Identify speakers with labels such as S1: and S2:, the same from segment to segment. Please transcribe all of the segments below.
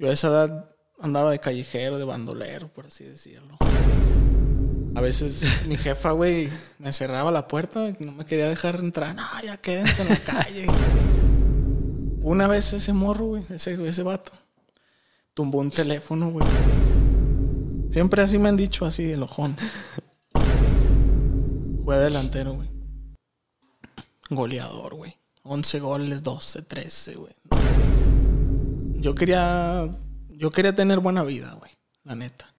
S1: Yo a esa edad andaba de callejero, de bandolero, por así decirlo. A veces mi jefa, güey, me cerraba la puerta, no me quería dejar entrar. No, ya quédense en la calle. Una vez ese morro, güey, ese, ese vato, tumbó un teléfono, güey. Siempre así me han dicho, así, el ojón. Fue delantero, güey. Goleador, güey. 11 goles, 12, 13, güey yo quería, yo quería tener buena vida, güey,
S2: la neta.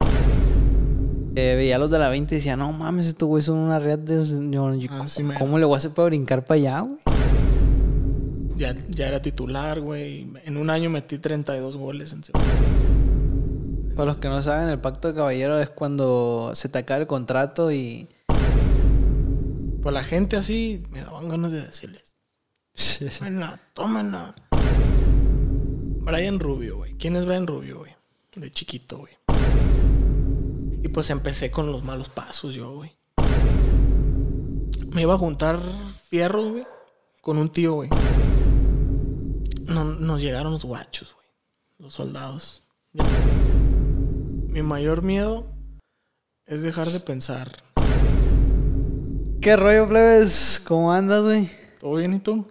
S2: Eh, veía a los de la 20 y decía, no mames, estos güey son una red de... Yo, ah, ¿Cómo le voy a hacer para brincar para allá, güey?
S1: Ya, era titular, güey. En un año metí 32 goles en Para los
S2: que no saben, el pacto de caballero es cuando se
S1: te acaba el contrato y... Pues la gente así me daban ganas de decirles, tómenla, tómenla. Brian Rubio, güey. ¿Quién es Brian Rubio, güey? De chiquito, güey. Y pues empecé con los malos pasos yo, güey. Me iba a juntar fierros, güey. Con un tío, güey. nos llegaron los guachos, güey. Los soldados. Mi mayor miedo es dejar de pensar. ¿Qué rollo, plebes? ¿Cómo andas, güey? ¿Todo bien y
S2: tú?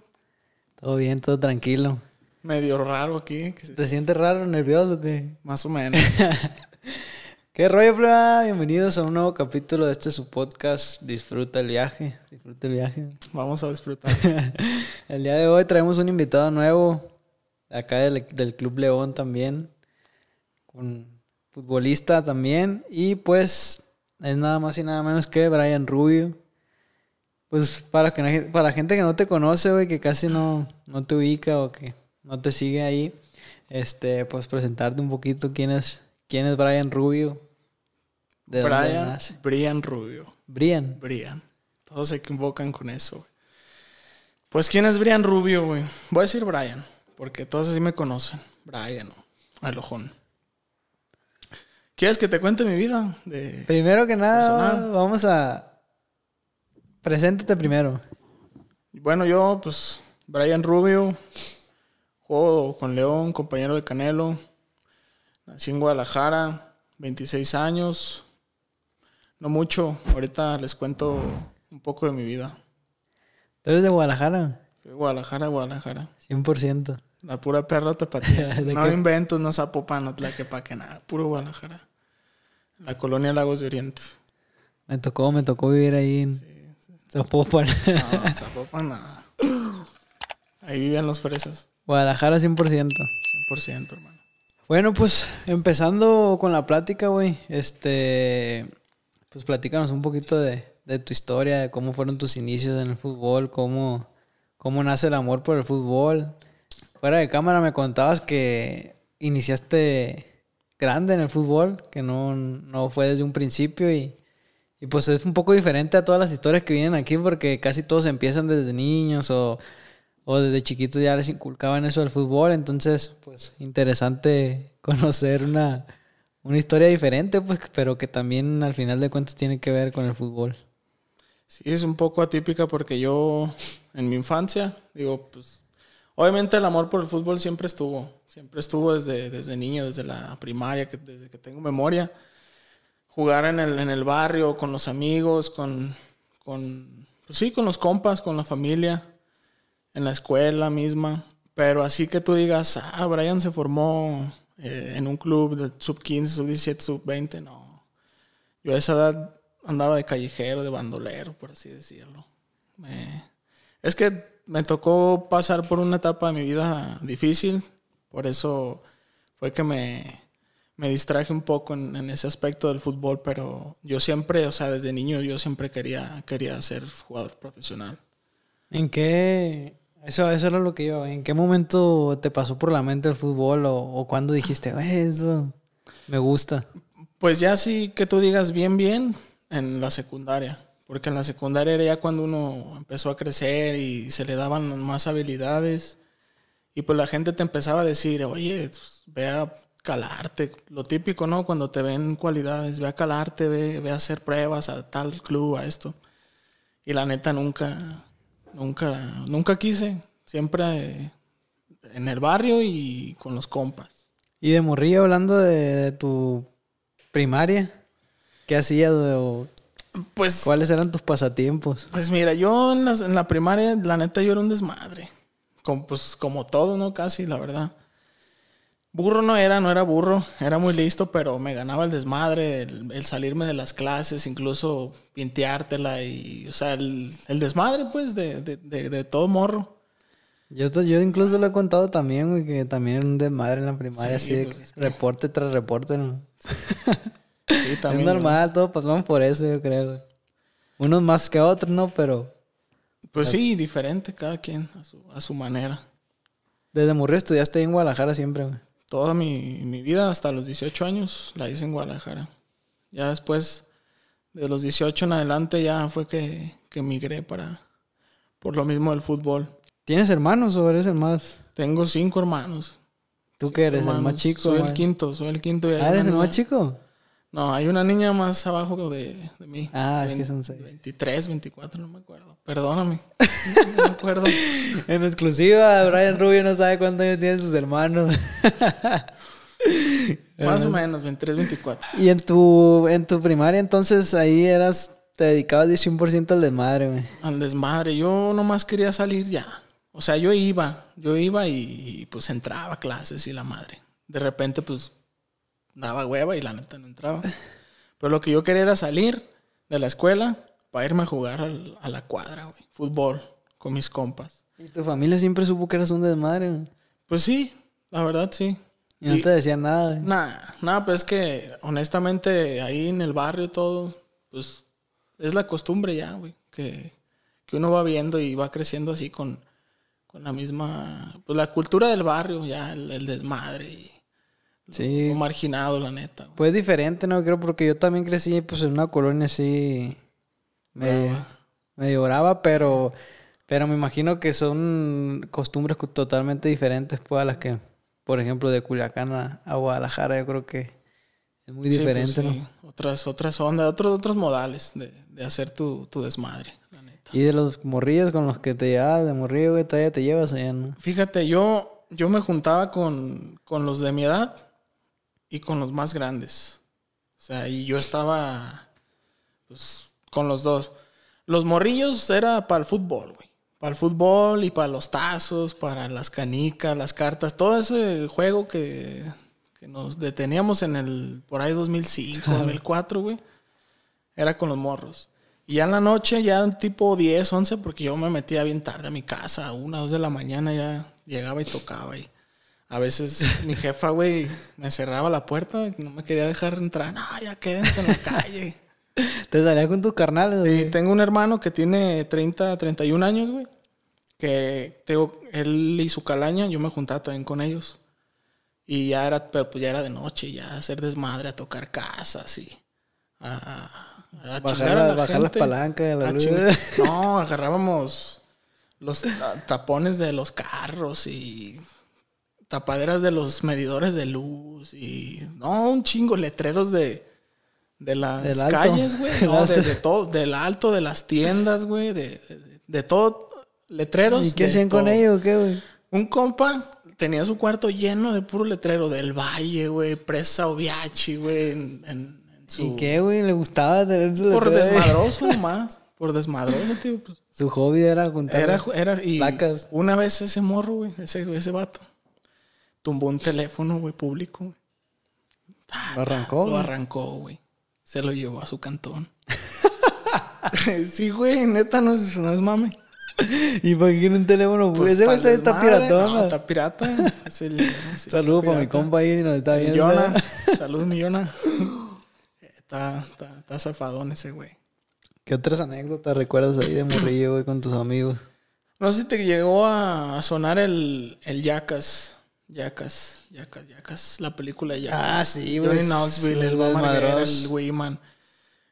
S2: Todo bien, todo tranquilo medio raro aquí. ¿Te sientes raro, nervioso o qué? Más o menos. ¿Qué rollo, Bienvenidos a un nuevo capítulo de este su podcast. Disfruta el viaje. Disfruta el viaje.
S1: Vamos a disfrutar.
S2: el día de hoy traemos un invitado nuevo. Acá del, Club León también. Con futbolista también. Y pues es nada más y nada menos que Brian Rubio. Pues para, que para gente que no te conoce, güey, que casi no, no te ubica o que no te sigue ahí, este, pues presentarte un poquito quién es, quién es Brian Rubio. ¿De Brian, nace? Brian
S1: Rubio. Brian. Brian. Todos se equivocan con eso. Pues quién es Brian Rubio, güey. Voy a decir Brian, porque todos así me conocen. Brian, alojón. ¿Quieres que te cuente mi vida? primero que nada, vamos a. Preséntate primero. Bueno, yo, pues, Brian Rubio, Juego con León, compañero de Canelo. Nací en Guadalajara, 26 años. No mucho, ahorita les cuento un poco de mi vida. ¿Tú eres de
S2: Guadalajara?
S1: Guadalajara, Guadalajara.
S2: 100%.
S1: La pura perra tapatía. no inventos, no zapopan, no te quepa que nada. Puro Guadalajara. La colonia Lagos de Oriente.
S2: Me tocó, me tocó vivir ahí sí, Zapopan. No,
S1: Zapopan nada. Ahí viven los fresas.
S2: Guadalajara 100%.
S1: 100%, hermano.
S2: Bueno, pues empezando con la plática, güey. Este, pues platícanos un poquito de, tu historia, de cómo fueron tus inicios en el fútbol, cómo, cómo nace el amor por el fútbol. Fuera de cámara me contabas que iniciaste grande en el fútbol, que no, fue desde un principio y, y pues es un poco diferente a todas las historias que vienen aquí porque casi todos empiezan desde niños o o desde chiquitos ya les inculcaban eso del fútbol, entonces pues interesante conocer una, una historia diferente, pues, pero que también al final de cuentas tiene que
S1: ver con el fútbol. Sí, es un poco atípica porque yo en mi infancia, digo, pues Obviamente el amor por el fútbol siempre estuvo, siempre estuvo desde, desde niño, desde la primaria, que, desde que tengo memoria. Jugar en el, en el barrio, con los amigos, con, con, pues sí, con los compas, con la familia en la escuela misma. Pero así que tú digas, ah, Brian se formó eh, en un club de sub 15, sub 17, sub 20, no. Yo a esa edad andaba de callejero, de bandolero, por así decirlo. Es que me tocó pasar por una etapa de mi vida difícil, por eso fue que me, distraje un poco en, en, ese aspecto del fútbol, pero yo siempre, o sea, desde niño yo siempre quería, quería ser jugador profesional.
S2: ¿En qué? Eso, eso era lo que yo. ¿En qué momento te pasó por la mente el fútbol o, o cuándo dijiste, eso me gusta?
S1: Pues ya sí que tú digas bien, bien en la secundaria. Porque en la secundaria era ya cuando uno empezó a crecer y se le daban más habilidades. Y pues la gente te empezaba a decir, oye, pues, ve a calarte. Lo típico, ¿no? Cuando te ven cualidades, ve a calarte, ve, ve a hacer pruebas a tal club, a esto. Y la neta nunca, Nunca, nunca quise. Siempre eh, en el barrio y con los compas. Y de
S2: morrillo, hablando de, tu primaria, ¿qué hacías? O
S1: pues, ¿Cuáles eran tus pasatiempos? Pues mira, yo en la, primaria, la neta, yo era un desmadre. Pues, como todo, ¿no? Casi, la verdad. Burro no era, no era burro, era muy listo, pero me ganaba el desmadre, el, salirme de las clases, incluso pinteártela y, o sea, el, desmadre, pues, de, todo morro.
S2: Yo, yo incluso lo he contado también, güey, que también un desmadre en la primaria, sí, así pues, reporte tras reporte, ¿no? sí, también. Es normal, todos pasamos por eso, yo creo, güey. Unos más que otros, ¿no? Pero.
S1: Pues sí, diferente, cada quien a su, manera. Desde ya estudiaste en Guadalajara siempre, güey toda mi, vida, hasta los 18 años, la hice en Guadalajara. Ya después, de los 18 en adelante, ya fue que, que migré para, por lo mismo del fútbol. ¿Tienes hermanos o eres el más? Tengo cinco hermanos. ¿Tú qué eres? ¿El más chico? Soy el quinto, soy el quinto. Ah, eres el más chico? No, hay una niña más abajo de, de mí. Ah, es que son seis. 23, 24, no me acuerdo. Perdóname. No me acuerdo. en
S2: exclusiva, Brian Rubio no sabe cuántos años tienen sus hermanos.
S1: más o eh, menos, 23, 24.
S2: Y en tu, en tu primaria entonces ahí eras, te dedicabas 100% al desmadre, güey.
S1: Al desmadre, yo nomás quería salir ya. O sea, yo iba, yo iba y, y pues entraba a clases y la madre. De repente, pues daba hueva y la neta no entraba. Pero lo que yo quería era salir de la escuela para irme a jugar a la cuadra, güey. Fútbol con mis compas. ¿Y tu familia siempre supo que eras un desmadre? Pues sí, la verdad sí. ¿Y, no te decían nada? Güey? Nada, nada, pues es que honestamente ahí en el barrio todo, pues es la costumbre ya, güey. Que, que uno va viendo y va creciendo así con, con la misma, pues la cultura del barrio, ya, el, el desmadre y Sí. marginado, la neta.
S2: Pues diferente, ¿no? Creo porque yo también crecí pues en una colonia así... Me medio pero... Pero me imagino que son costumbres totalmente diferentes pues, a las que, por ejemplo, de Culiacán a, Guadalajara, yo creo que es muy pues diferente, ¿no?
S1: Otras, otras ondas, otros, otros modales de, de hacer tu, tu desmadre, la
S2: neta. ¿Y de los morrillos con los que te llevas de morrillo, que
S1: te llevas allá, no? Fíjate, yo, yo me juntaba con, con los de mi edad, y con los más grandes. O sea, y yo estaba pues, con los dos. Los morrillos era para el fútbol, güey. Para el fútbol y para los tazos, para las canicas, las cartas, todo ese juego que, nos deteníamos en el, por ahí 2005, 2004, güey. Era con los morros. Y ya en la noche, ya tipo 10, 11, porque yo me metía bien tarde a mi casa, a una, dos de la mañana ya llegaba y tocaba y a veces mi jefa, güey, me cerraba la puerta, no me quería dejar entrar. No, ya quédense en la calle. Te salía con tus carnales, güey. Y tengo un hermano que tiene 30, 31 años, güey. Que tengo, él y su calaña, yo me juntaba también con ellos. Y ya era, pero pues ya era de noche, ya hacer desmadre, a tocar casas y a, bajar, la las palancas, No, agarrábamos los tapones de los carros y tapaderas de los medidores de luz y. No, un chingo, letreros de. De las calles, güey. No, de, todo, del alto, de las tiendas, güey. De, de, todo. Letreros. ¿Y qué hacían con ellos qué, güey? Un compa tenía su cuarto lleno de puro letrero del Valle, güey. Presa Oviachi, güey. ¿Y qué,
S2: güey? ¿Le gustaba tener su letrero? Por desmadroso
S1: más. Por desmadroso, tío.
S2: Pues. Su hobby era juntar
S1: y placas. Una vez ese morro, güey, ese, ese vato, tumbó un teléfono, güey, público. lo ah, arrancó. Lo arrancó, güey. Se lo llevó a su cantón.
S2: sí, güey, neta, no es, no es mame. Imagina un teléfono, Pues Ese güey está, está está
S1: pirata. el,
S2: Saludos para mi compa ahí, nos está viendo.
S1: Saludos, Millona. Está, está, zafadón ese güey.
S2: ¿Qué otras anécdotas recuerdas ahí de morrillo, güey, con tus amigos?
S1: No sé si te llegó a, sonar el, el Yacas. Yacas, Yacas, Yacas. La película de Yacas. Ah, sí, güey. Johnny Knoxville, el Marguerite, el man.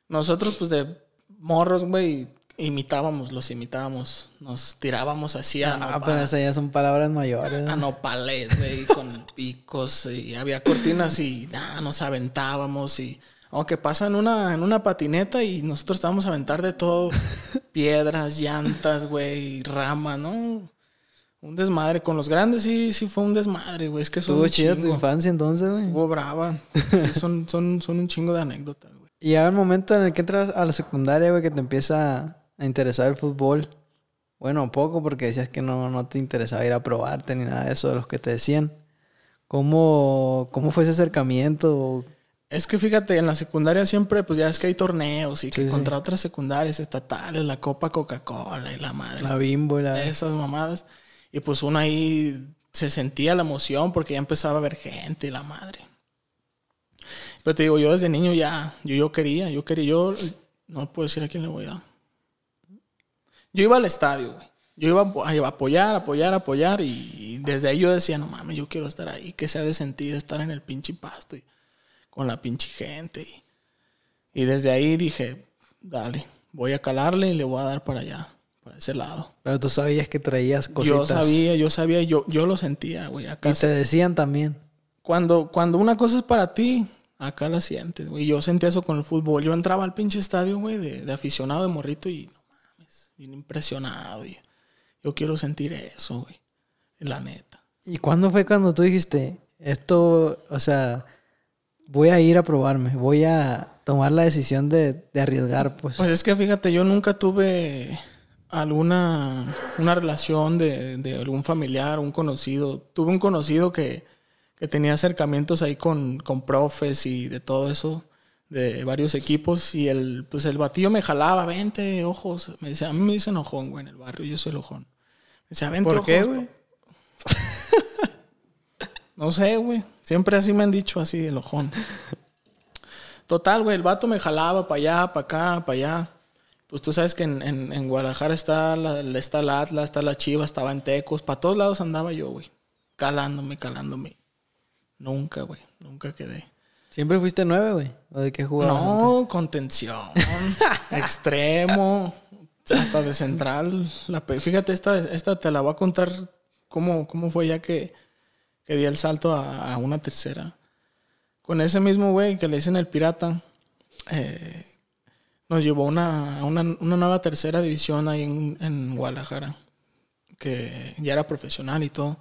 S1: Nosotros, pues, de morros, güey, imitábamos, los imitábamos. Nos tirábamos así a. Ah, pero esas ya son palabras mayores. ¿no? A güey, con picos. Y había cortinas y nada, ah, nos aventábamos y. Aunque pasan una, en una patineta y nosotros estábamos a aventar de todo. Piedras, llantas, güey, rama, ¿no? Un desmadre. Con los grandes sí, sí fue un desmadre, güey. Es que Estuvo chida tu infancia entonces, güey. Estuvo brava. son, son, son un chingo de anécdotas,
S2: güey. Y ahora el momento en el que entras a la secundaria, güey, que te empieza a interesar el fútbol. Bueno, poco, porque decías que no, no te interesaba ir a probarte ni nada de eso, de los que te decían. ¿Cómo, cómo fue ese
S1: acercamiento? Es que fíjate, en la secundaria siempre, pues ya es que hay torneos y que contra otras secundarias estatales, la Copa Coca-Cola y la madre. La Bimbo y la. Esas mamadas. Y pues uno ahí se sentía la emoción porque ya empezaba a ver gente, la madre. Pero te digo, yo desde niño ya, yo, yo quería, yo quería, yo no puedo decir a quién le voy a dar. Yo iba al estadio, güey. Yo iba a apoyar, apoyar, apoyar y desde ahí yo decía, no mames, yo quiero estar ahí, que se ha de sentir estar en el pinche pasto con la pinche gente. Y, y desde ahí dije, dale, voy a calarle y le voy a dar para allá ese lado. Pero tú sabías que traías cositas. Yo sabía, yo sabía, yo, yo lo sentía, güey. Acá y te decían también. Cuando, cuando una cosa es para ti, acá la sientes, güey. Yo sentía eso con el fútbol. Yo entraba al pinche estadio, güey, de, aficionado de morrito y no mames, bien impresionado. Güey. yo quiero sentir eso, güey. La neta.
S2: ¿Y cuándo fue cuando tú dijiste, esto, o sea, voy a ir a probarme, voy a tomar la decisión de arriesgar, pues?
S1: Pues es que fíjate, yo nunca tuve alguna una relación de, algún familiar, un conocido. Tuve un conocido que, tenía acercamientos ahí con, profes y de todo eso, de varios equipos, y el, pues el batillo me jalaba, vente, ojos. Me decía, a mí me dicen ojón, güey, en el barrio, yo soy el ojón. Me decía, vente, ¿Por qué, güey? no sé, güey. Siempre así me han dicho, así, el ojón. Total, güey, el vato me jalaba para allá, para acá, para allá pues tú sabes que en, Guadalajara está la, está la Atlas, está la Chiva, estaba en Tecos, para todos lados andaba yo, güey. Calándome, calándome. Nunca, güey, nunca quedé. ¿Siempre fuiste nueve, güey? ¿O de qué jugabas? No, contención, extremo, hasta de central. fíjate, esta, esta te la voy a contar cómo, cómo fue ya que, que di el salto a, a una tercera. Con ese mismo güey que le dicen el pirata, eh, nos llevó una, una, una nueva tercera división ahí en, Guadalajara, que ya era profesional y todo.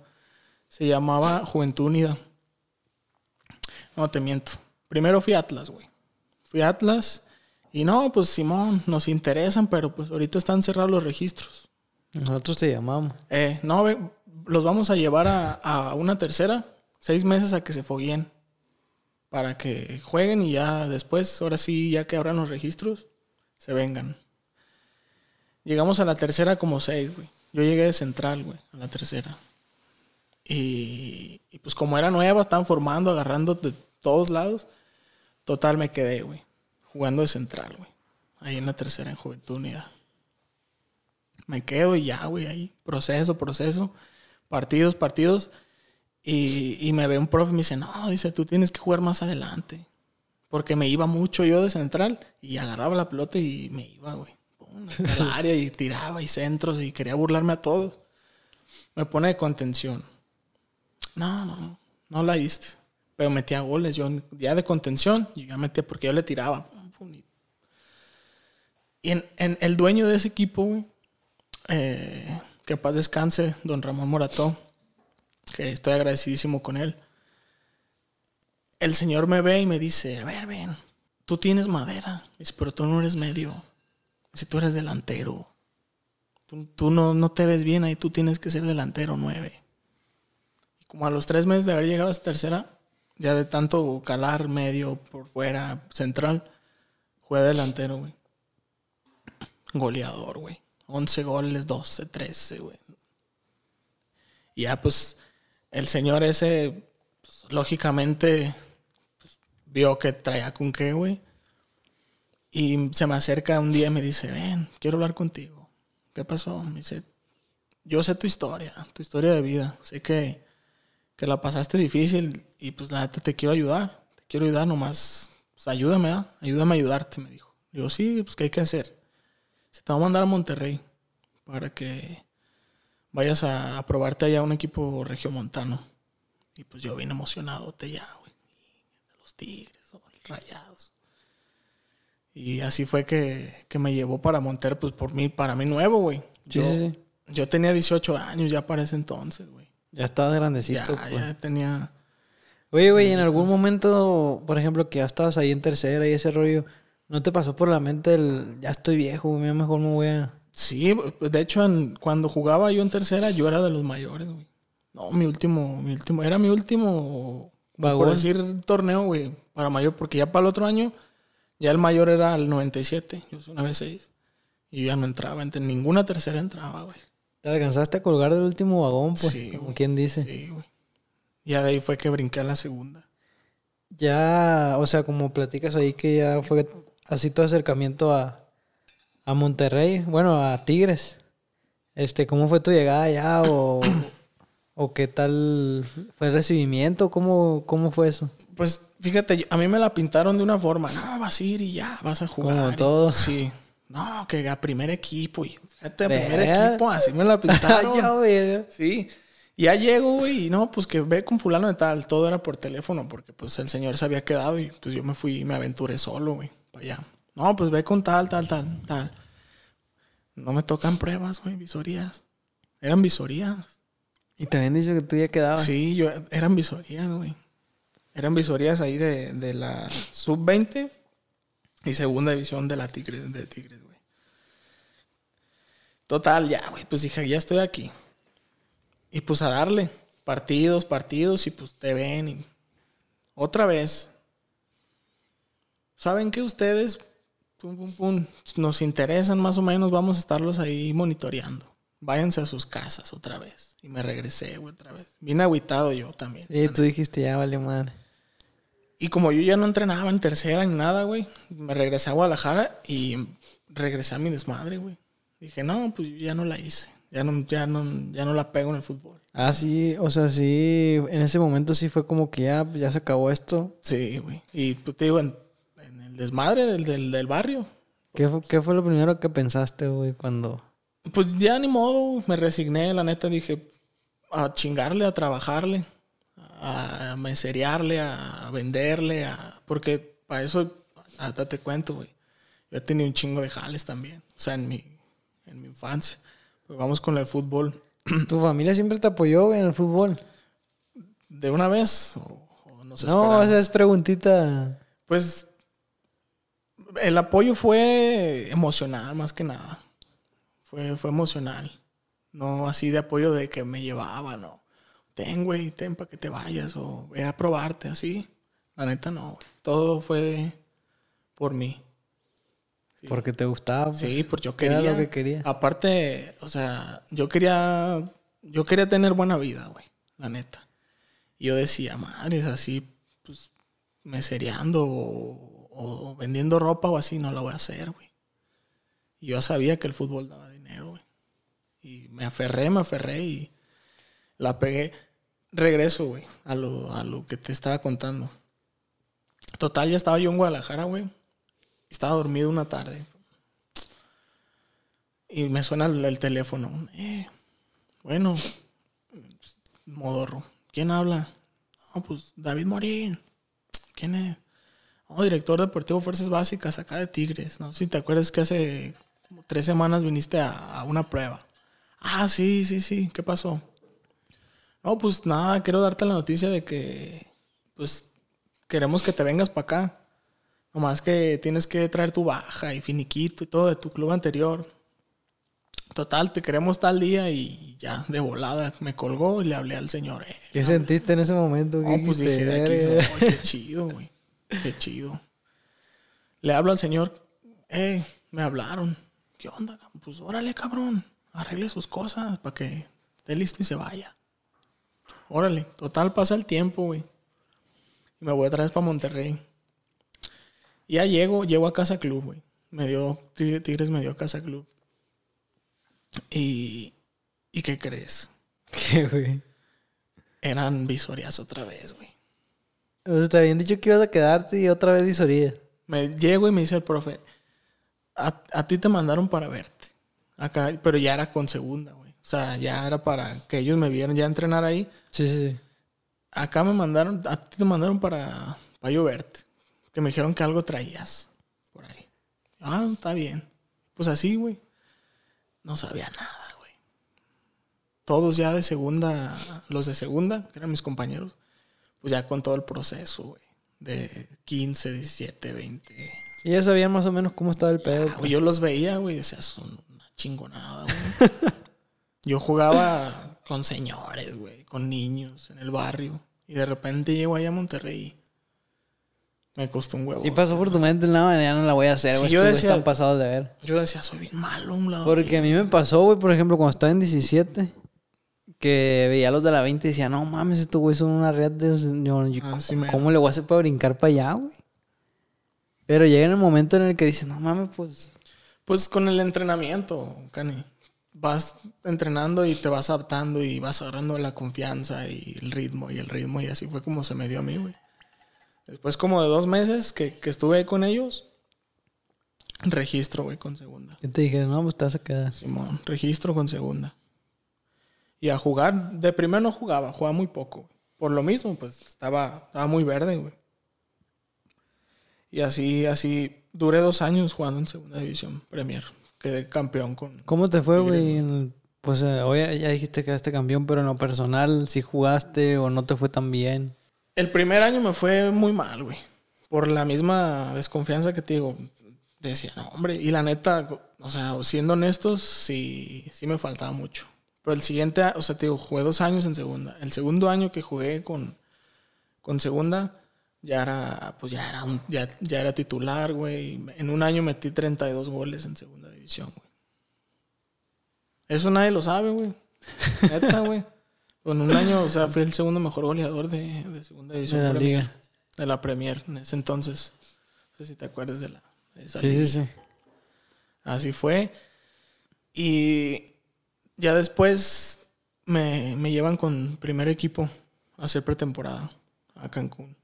S1: Se llamaba Juventud Unida. No te miento. Primero fui Atlas, güey. Fui Atlas y no, pues Simón, nos interesan, pero pues ahorita están cerrados los registros. Nosotros te llamamos. Eh, no, los vamos a llevar a, a una tercera, seis meses a que se fogueen para que jueguen y ya después, ahora sí, ya que abran los registros, se vengan. Llegamos a la tercera como seis, güey. Yo llegué de central, güey, a la tercera. Y, pues como era nueva, estaban formando, agarrando de todos lados. Total, me quedé, güey. Jugando de central, güey. Ahí en la tercera, en Juventud Unidad. Me quedo y ya, güey, ahí. Proceso, proceso. Partidos, partidos. Y, y me ve un profe y me dice, no, dice, tú tienes que jugar más adelante. Porque me iba mucho yo de central y agarraba la pelota y me iba, güey. el área y tiraba y centros y quería burlarme a todos. Me pone de contención. No, no, no, la diste. Pero metía goles. Yo ya de contención, yo ya metía porque yo le tiraba. y... en, el dueño de ese equipo, güey, eh, que paz descanse, don Ramón Morató, que estoy agradecidísimo con él el Señor me ve y me dice, a ver, ven, tú tienes madera, dice, pero tú no eres medio, si tú eres delantero, tú, no, te ves bien ahí, tú tienes que ser delantero nueve. Y como a los tres meses de haber llegado a tercera, ya de tanto calar medio por fuera, central, Juega delantero, güey. Goleador, güey. 11 goles, 12, 13, güey. Y ya pues el señor ese, pues, lógicamente vio que traía con qué, güey. Y se me acerca un día y me dice, ven, quiero hablar contigo. ¿Qué pasó? Me dice, yo sé tu historia, tu historia de vida. Sé que, que la pasaste difícil y pues la neta te quiero ayudar. Te quiero ayudar nomás. Pues, ayúdame, ¿ah? ayúdame a ayudarte, me dijo. Yo sí, pues ¿qué hay que hacer? Se te va a mandar a Monterrey para que vayas a, probarte allá un equipo regiomontano. Y pues yo vine emocionado, te ya, Tigres Rayados. Y así fue que, me llevó para Monter pues por mí, para mí nuevo, güey. yo, yo tenía 18 años ya para ese entonces, güey.
S2: Ya estaba grandecito. Ya, pues.
S1: tenía. Oye, güey, en algún
S2: momento, por ejemplo, que ya estabas ahí en tercera y ese rollo, ¿no te pasó por la mente el ya estoy
S1: viejo, güey, mejor me voy a. Sí, pues, de hecho, cuando jugaba yo en tercera, yo era de los mayores, güey. No, mi último, mi último, era mi último por decir torneo, güey, para mayor, porque ya para el otro año, ya el mayor era el 97, yo soy B6, Y ya no entraba, ninguna tercera entraba, güey. Te alcanzaste a colgar del último vagón, pues, sí, dice. Sí, güey. Ya de ahí fue que brinqué a la segunda.
S2: Ya, o sea, como platicas ahí que ya fue así tu acercamiento a, a Monterrey, bueno, a Tigres. Este, ¿cómo fue tu llegada ya o ¿O qué tal fue el recibimiento? ¿Cómo, cómo fue eso? Pues
S1: fíjate, a mí me la pintaron de una forma. No, vas a ir y ya, vas a jugar. Como todos. Sí. No, que a primer equipo. Y fíjate, primer equipo, así me la pintaron. ya, verga. Sí. Ya llego, güey, y no, pues que ve con fulano de tal. Todo era por teléfono, porque pues el señor se había quedado y pues yo me fui y me aventuré solo, güey, para allá. No, pues ve con tal, tal, tal, tal. No me tocan pruebas, güey, visorías. Eran visorías. Y también dicho que tú ya quedabas. Sí, yo, eran visorías, güey. Eran visorías ahí de, de la sub-20 y segunda división de la Tigres, de Tigres, güey. Total, ya, güey, pues dije, ya estoy aquí. Y pues a darle partidos, partidos, y pues te ven y otra vez. ¿Saben qué? ustedes pum, pum, pum, nos interesan más o menos? Vamos a estarlos ahí monitoreando váyanse a sus casas otra vez. Y me regresé, otra vez. Vine agüitado yo también. Sí, tú dijiste, ya vale madre. Y como yo ya no entrenaba en tercera ni nada, güey, me regresé a Guadalajara y regresé a mi desmadre, güey. Dije, no, pues ya no la hice. Ya no, ya no, ya no la pego en el fútbol.
S2: Ah, sí, o sea, sí, en ese momento sí fue como que ya, ah, pues ya se acabó esto.
S1: Sí, güey. Y tú pues, te digo, en, el desmadre del, barrio. ¿Qué fue, ¿Qué fue lo primero que pensaste, güey, cuando pues ya ni modo, me resigné, la neta dije, a chingarle, a trabajarle, a meseriarle a venderle, a, porque para eso, hasta ah, te cuento, güey, yo tenido un chingo de jales también, o sea, en mi, en mi infancia. Pues vamos con el fútbol. ¿Tu familia siempre te apoyó en el fútbol? ¿De una vez?
S2: no, esa es
S1: preguntita. Pues el apoyo fue emocional más que nada fue, emocional. No así de apoyo de que me llevaban no. Ten, güey, ten para que te vayas o ve a probarte, así. La neta, no. Todo fue por mí.
S2: Porque te gustaba. Pues. sí, porque yo quería. que quería.
S1: Aparte, o sea, yo quería, yo quería tener buena vida, güey, la neta. Y yo decía, madres, así, pues, mesereando o, vendiendo ropa o así, no lo voy a hacer, güey. Y yo sabía que el fútbol daba y me aferré, me aferré y la pegué. Regreso, güey, a lo, a lo que te estaba contando. Total, ya estaba yo en Guadalajara, güey. Estaba dormido una tarde. Y me suena el, teléfono. Eh, bueno, modorro. ¿Quién habla? No, pues David Morín. ¿Quién es? Oh, director deportivo Fuerzas Básicas acá de Tigres. No si te acuerdas que hace tres semanas viniste a una prueba. Ah, sí, sí, sí, ¿qué pasó? No, pues nada, quiero darte la noticia de que, pues, queremos que te vengas para acá. Nomás que tienes que traer tu baja y finiquito y todo de tu club anterior. Total, te queremos tal día y ya, de volada, me colgó y le hablé al señor. Eh,
S2: ¿Qué sentiste en ese momento? No, pues dije,
S1: qué chido, güey. Qué chido. Le hablo al señor, eh, me hablaron. ¿Qué onda? Pues órale, cabrón arregle sus cosas para que esté listo y se vaya. Órale, total pasa el tiempo, güey. Y me voy otra vez para Monterrey. Y ya llego, llego a Casa Club, güey. Me dio, Tigres me dio Casa Club. Y, qué crees? ¿Qué, güey? Eran visorías otra vez, güey. O sea, te habían dicho que ibas a quedarte y otra vez visoría. Me llego y me dice el profe, a, a ti te mandaron para verte. Acá, pero ya era con segunda, güey. O sea, ya era para que ellos me vieran ya entrenar ahí. Sí, sí, sí. Acá me mandaron, a ti te mandaron para, para que me dijeron que algo traías por ahí. Ah, está bien. Pues así, güey. No sabía nada, güey. Todos ya de segunda, los de segunda, que eran mis compañeros, pues ya con todo el proceso, güey. De 15, 17, 20. Y ya sabían más o menos cómo estaba el pedo. Ah, güey, pues. yo los veía, güey, o chingonada, güey. Yo jugaba con señores, güey, con niños en el barrio. Y de repente llego allá a Monterrey.
S2: Me costó un huevo. Y pasó por tu mente, no, ya no la voy a hacer, güey. yo decía, de ver.
S1: Yo decía, soy bien malo un lado.
S2: Porque a mí me pasó, güey, por ejemplo, cuando estaba en 17, que veía a los de la 20 y decía, no mames, estos güey son una red de. Yo, ah, ¿Cómo le voy a hacer para brincar para allá, güey? Pero llega en el momento en el que dices, no mames, pues
S1: pues con el entrenamiento, Cani. Vas entrenando y te vas adaptando y vas agarrando la confianza y el ritmo y el ritmo y así fue como se me dio a mí, güey. Después como de dos meses que, estuve con ellos, registro, güey, con segunda.
S2: Y te dijeron, no, pues te vas a quedar. Simón, registro con segunda.
S1: Y a jugar, de primero no jugaba, jugaba muy poco. Por lo mismo, pues estaba, estaba muy verde, güey. Y así, así, duré dos años jugando en Segunda División Premier. Quedé campeón con. ¿Cómo te fue,
S2: güey? Pues eh, hoy ya dijiste que quedaste campeón, pero en
S1: lo personal, si jugaste o no te fue tan bien. El primer año me fue muy mal, güey. Por la misma desconfianza que te digo. Decía, no, hombre. Y la neta, o sea, siendo honestos, sí, sí me faltaba mucho. Pero el siguiente, o sea, te digo, jugué dos años en segunda. El segundo año que jugué con, con segunda, ya era, pues ya era, titular, güey. En un año metí 32 goles en segunda división, güey. Eso nadie lo sabe, güey. Neta, güey. En un año, o sea, fui el segundo mejor goleador de, segunda división. De la Premier, Liga. De la Premier, en ese entonces. No sé si te acuerdas de la... esa sí, sí, sí. Así fue. Y ya después me, me llevan con primer equipo a hacer pretemporada a Cancún.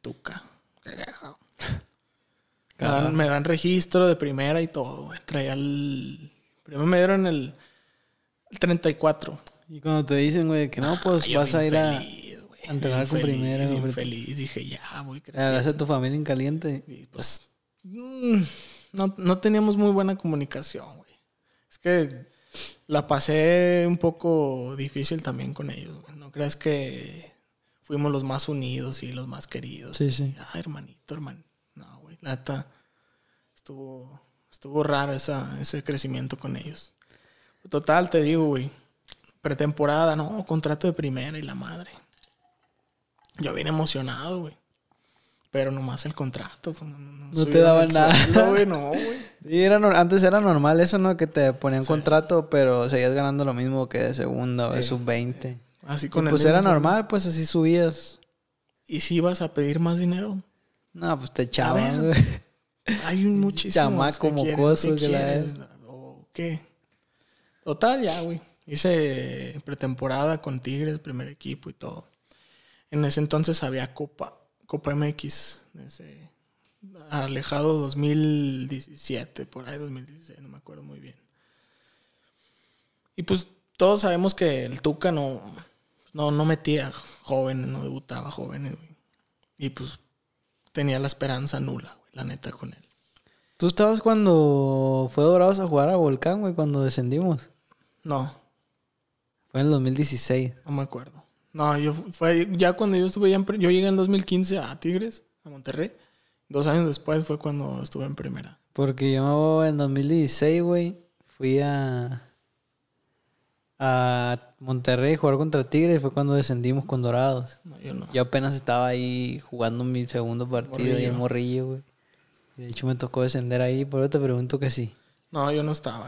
S1: Tuca. Me dan, registro de primera y todo, güey. Traía el. Primero me dieron el, el 34. Y cuando te dicen, güey, que no, ah, pues vas a ir a. entregar con primera. feliz, dije, ya, muy Gracias a tu familia en caliente. pues. Mm, no, teníamos muy buena comunicación, güey. Es que la pasé un poco difícil también con ellos, No crees que fuimos los más unidos y los más queridos. Sí, sí. Ah, hermanito, hermano. No, güey, nata Estuvo, estuvo raro ese crecimiento con ellos. Total, te digo, güey. Pretemporada, no, contrato de primera y la madre. Yo vine emocionado, güey. Pero nomás el contrato. Pues, no, te daban nada. No, güey, no, Sí, era, antes
S2: era normal eso, ¿no? Que te ponían contrato, pero seguías ganando lo mismo que de segunda o de sub-20
S1: y Pues era normal, pues así subías. ¿Y si ibas a pedir más dinero? No, pues te echaban, güey. Hay un muchísimo. como que la es. ¿O qué? Total, ya, güey. Hice pretemporada con Tigres, primer equipo y todo. En ese entonces había Copa, Copa MX, alejado 2017, por ahí 2016, no me acuerdo muy bien. Y pues todos sabemos que el Tuca no, no, no metía jóvenes, no debutaba jóvenes, güey. Y pues tenía la esperanza nula, güey, la neta con él.
S2: ¿Tú estabas cuando fue Dorados a jugar a Volcán, güey, cuando descendimos? No. Fue en el 2016.
S1: No me acuerdo. No, yo fue ya cuando yo estuve ya en, yo llegué en 2015 a Tigres, a Monterrey. Dos años después fue cuando estuve en primera. Porque yo en 2016,
S2: güey, fui a a Monterrey jugar contra Tigres fue cuando descendimos con Dorados. No, yo apenas estaba ahí jugando mi segundo partido y en Morrillo, güey. De hecho, me tocó descender ahí, pero te pregunto que sí.
S1: No, yo no estaba,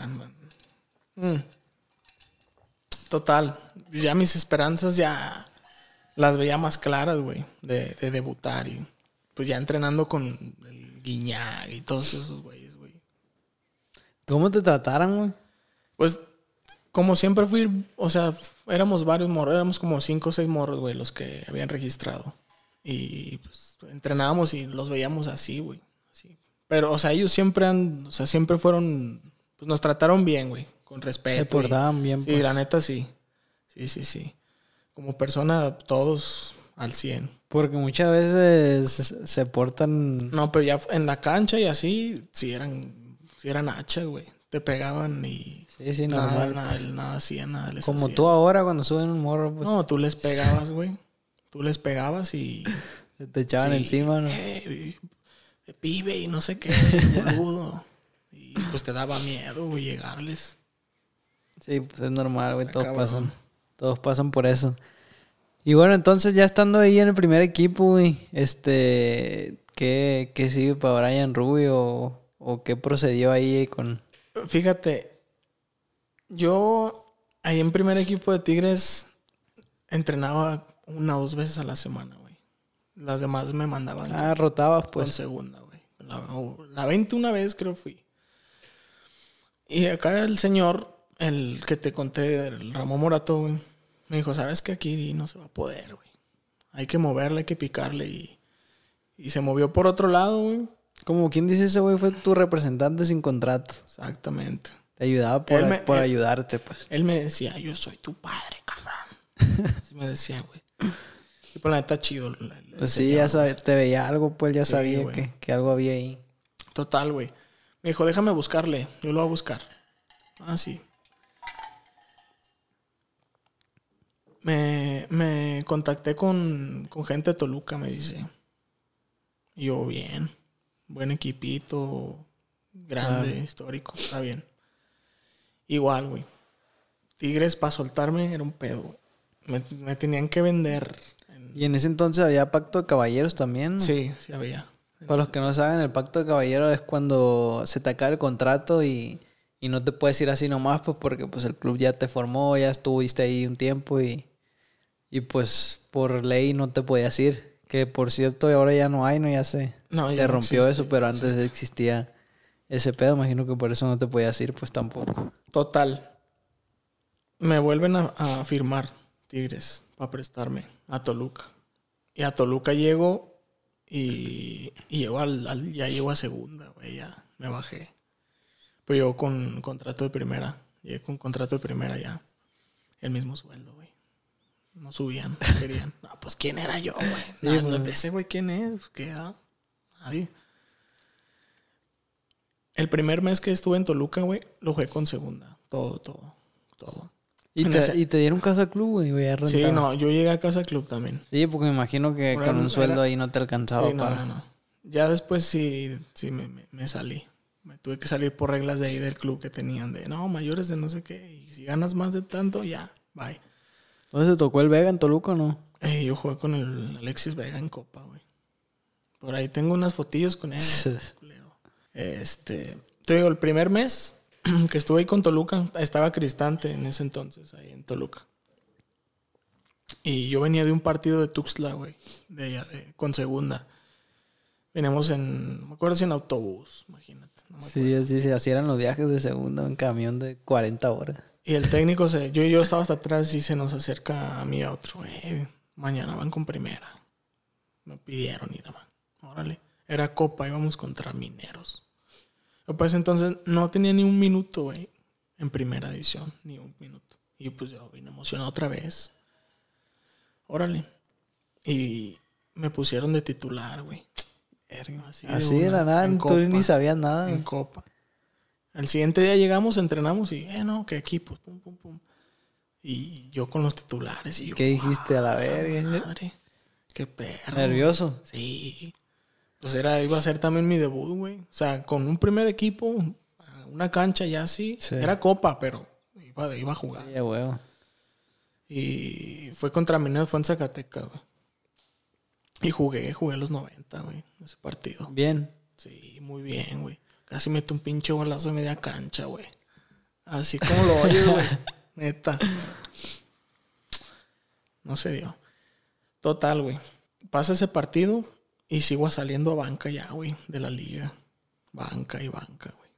S1: mm. Total. Ya mis esperanzas ya las veía más claras, güey, de, debutar. Y pues ya entrenando con el guiñag y todos esos güeyes, güey. ¿Cómo te trataron, güey? Pues como siempre fui, o sea, éramos varios morros, éramos como cinco o seis morros, güey, los que habían registrado. Y pues entrenábamos y los veíamos así, güey. Pero, o sea, ellos siempre han, o sea, siempre fueron, pues nos trataron bien, güey, con respeto. Se portaban bien. Sí, pues. la neta sí. Sí, sí, sí. Como persona, todos al 100. Porque muchas veces
S2: se portan...
S1: No, pero ya en la cancha y así, sí eran, sí eran hachas, güey. Te pegaban y Sí, sí, Nada, hacía, nada Como tú
S2: ahora cuando suben un
S1: morro. Pues. No, tú les pegabas, güey. Tú les pegabas y... Te echaban encima, ¿no? Eh, de pibe y no sé qué, boludo. y pues te daba miedo, llegarles.
S2: Sí, pues es normal, güey. Todos pasan. Todos pasan por eso. Y bueno, entonces ya estando ahí en el primer equipo, güey, este, ¿qué, qué sigue para Brian Rubio o qué procedió ahí con...
S1: Fíjate, yo ahí en primer equipo de Tigres entrenaba una o dos veces a la semana, güey. Las demás me mandaban. Ah, rotabas pues. Con segunda, güey. La, la una vez creo fui. Y acá el señor, el que te conté, el Ramón Morato, güey, me dijo, sabes que aquí no se va a poder, güey. Hay que moverle, hay que picarle y, y se movió por otro lado, güey. Como quien dice ese güey fue tu representante sin contrato. Exactamente ayudaba por, ayudarte, pues. Él me decía, yo soy tu padre, cabrón. Así me decía, güey. Y por pues, la neta, chido. pues sí, ya sabía, te veía algo, pues ya sabía que, que, algo había ahí. Total, güey. Me dijo, déjame buscarle, yo lo voy a buscar. Ah, sí. Me, contacté con, gente de Toluca, me dice. Y yo, bien. Buen equipito, grande, histórico, está bien. Igual, güey. Tigres para soltarme era un pedo, Me, tenían que vender. ¿Y en ese entonces había pacto de caballeros también? Sí, sí había.
S2: Para los que no saben, el pacto de caballeros es cuando se te acaba el contrato y, no te puedes ir así nomás, pues porque pues el club ya te formó, ya estuviste ahí un tiempo y, y pues por ley no te podías ir. Que por cierto, ahora ya no hay, no ya sé. se rompió eso, pero antes existía ese pedo, imagino que por eso no te podías
S1: ir, pues tampoco. Total. Me vuelven a, firmar Tigres para prestarme a Toluca. Y a Toluca llego y, y al, ya llego a segunda, güey, ya me bajé. Pero yo con contrato de primera, llegué con contrato de primera ya. El mismo sueldo, güey. No subían, no querían. No, pues quién era yo, güey. Pues. No te no, güey quién es, qué da. Ah? Nadie. El primer mes que estuve en Toluca, güey, lo jugué con segunda. Todo, todo,
S2: todo. ¿Y
S1: te, dieron casa club, güey? Sí, no, yo llegué a casa club también.
S2: Sí, porque me imagino que con un sueldo ahí no te alcanzaba no, No, no.
S1: Ya después sí, sí me, salí me tuve que salir por reglas de ahí del club que tenían de no mayores de no sé qué y si ganas más de tanto ya bye entonces se tocó el Vega en Toluca no eh, yo jugué con el Alexis Vega en Copa güey por ahí tengo unas fotillos con él Este, te digo, el primer mes que estuve ahí con Toluca, estaba Cristante en ese entonces, ahí en Toluca. Y yo venía de un partido de Tuxtla, güey, de con segunda. Veníamos en, me acuerdo si en autobús, imagínate. sí, así, sí, así eran los viajes de segunda, en camión de 40 horas. Y el técnico, se, yo y yo estaba hasta atrás y se nos acerca a mí a otro, güey, eh, mañana van con primera. Me pidieron ir a man. Órale. Era Copa, íbamos contra Mineros. Pues entonces no tenía ni un minuto, güey, en primera edición ni un minuto. Y pues yo vine emocionado otra vez. Órale. Y me pusieron de titular, güey. Así, así de, nada, en tú ni sabías nada. En copa. El siguiente día llegamos, entrenamos y, eh, no, qué equipo, pues, pum, pum, pum. Y yo con los titulares. Y yo, ¿Qué dijiste a la ah, verga? Madre, qué perro. ¿Nervioso? Sí pues era, iba a ser también mi debut, güey. O sea, con un primer equipo, una cancha ya así. Sí. Era copa, pero iba, a jugar. Y fue contra Mineros fue en Zacatecas, güey. Y jugué, jugué los 90, güey, ese partido. Bien. Sí, muy bien, güey. Casi meto un pinche golazo de media cancha, güey. Así como lo oyes, güey. Neta. No se dio. Total, güey. Pasa ese partido y sigo saliendo a banca ya, güey, de la liga. Banca y banca, güey.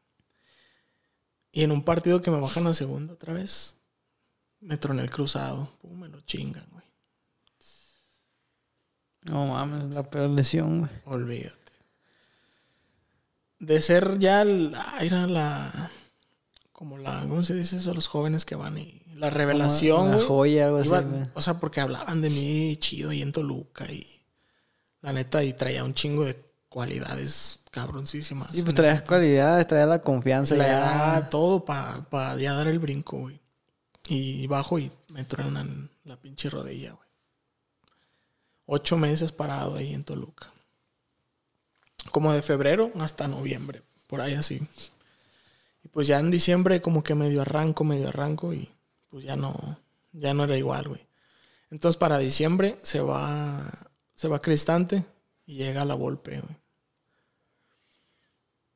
S1: Y en un partido que me bajan a segunda otra vez, me troné el cruzado. Pum, me lo chingan, güey. No mames, la peor lesión, güey. Olvídate. De ser ya el, ah, era la. Como la. ¿Cómo se dice eso? Los jóvenes que van y. La revelación, güey. joya, algo así. O sea, porque hablaban de mí chido y en Toluca y la neta, y traía un chingo de cualidades cabroncísimas. Y pues traía cualidades, traía la confianza. Traía todo para ya dar el brinco, güey. Y bajo y me entró en, la pinche rodilla, güey. Ocho meses parado ahí en Toluca. Como de febrero hasta noviembre, por ahí así. Y pues ya en diciembre como que medio arranco, medio arranco y pues ya no, ya no era igual, güey. Entonces para diciembre se va se va Cristante y llega la golpe,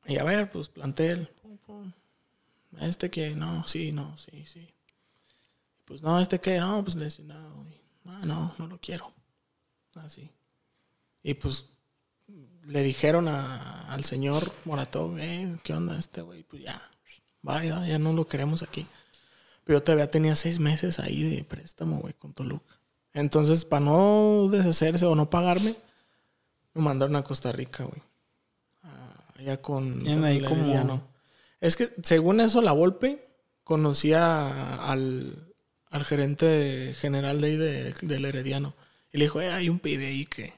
S1: Y a ver, pues plantel. Este que, no, sí, no, sí, sí. Pues no, este que, no, pues lesionado, güey. Ah, no, no lo quiero. Así. Y pues le dijeron al señor Morató, eh, ¿qué onda este güey? Pues ya, vaya, ya no lo queremos aquí. Pero yo todavía tenía seis meses ahí de préstamo, güey, con Toluca. Entonces, para no deshacerse o no pagarme, me mandaron a Costa Rica, güey. Allá con... no Es que, según eso, la golpe conocía al, al gerente general de ahí de, del Herediano. Y le dijo, eh, hay un pibe ahí que,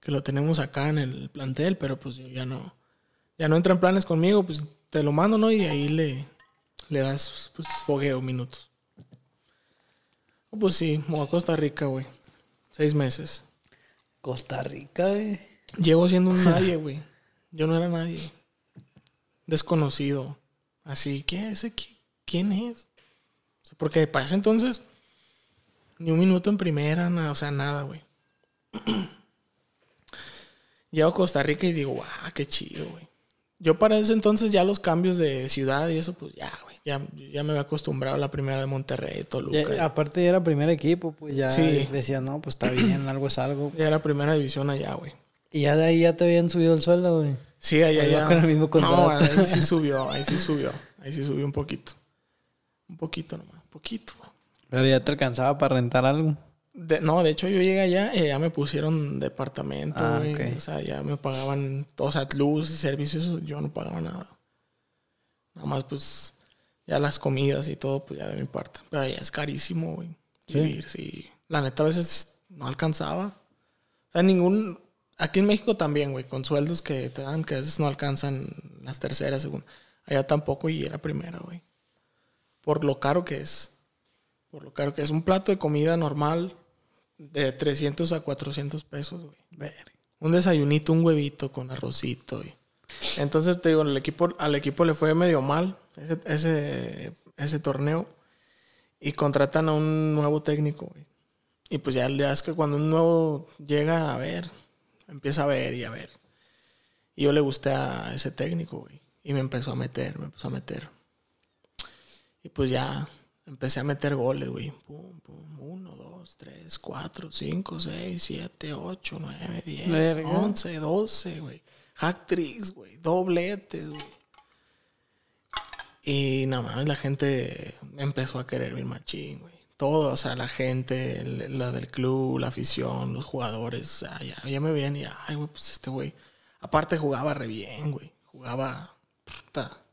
S1: que lo tenemos acá en el plantel, pero pues ya no, ya no entra en planes conmigo, pues te lo mando, ¿no? Y ahí le, le das pues, fogueo minutos. Pues sí, me voy a Costa Rica, güey. Seis meses. Costa Rica, güey. Llevo siendo un nadie, güey. Yo no era nadie. Desconocido. Así, que, es? ¿Quién es? Porque para ese entonces, ni un minuto en primera, o sea, nada, güey. Llego a Costa Rica y digo, ¡guau! ¡Qué chido, güey! Yo para ese entonces ya los cambios de ciudad y eso, pues ya, ya, me había acostumbrado a la primera de Monterrey, Toluca. aparte ya era primer equipo, pues ya decía, no, pues está bien, algo es algo. Ya era primera división allá, güey.
S2: Y ya de ahí ya te habían subido el sueldo, güey. Sí, allá ya. No, ahí sí
S1: subió, ahí sí subió. Ahí sí subió un poquito. Un poquito nomás, un poquito.
S2: Pero ya te alcanzaba para rentar
S1: algo. no, de hecho yo llegué allá y eh, ya me pusieron departamento, ah, güey. O sea, ya me pagaban, o sea, luz y servicios, yo no pagaba nada. Nada más pues ya las comidas y todo, pues ya de mi parte. Pero es carísimo, güey. Vivir, sí. La neta a veces no alcanzaba. O sea, ningún... Aquí en México también, güey, con sueldos que te dan, que a veces no alcanzan las terceras, según. Allá tampoco y era primera, güey. Por lo caro que es. Por lo caro que es. Un plato de comida normal de 300 a 400 pesos, güey. Un desayunito, un huevito con arrocito, güey. Entonces, te digo, el equipo, al equipo le fue medio mal ese torneo y contratan a un nuevo técnico y pues ya es que cuando un nuevo llega a ver empieza a ver y a ver y yo le gusté a ese técnico y me empezó a meter y pues ya empecé a meter goles 1, 2, 3, 4 5, 6, 7, 8 9, 10, 11, 12 hack tricks dobletes y nada más, la gente empezó a querer mi machín, güey. Todo, o sea, la gente, la del club, la afición, los jugadores, o ah, sea, ya, me veían y, ay, güey, pues este güey. Aparte jugaba re bien, güey. Jugaba. Puta,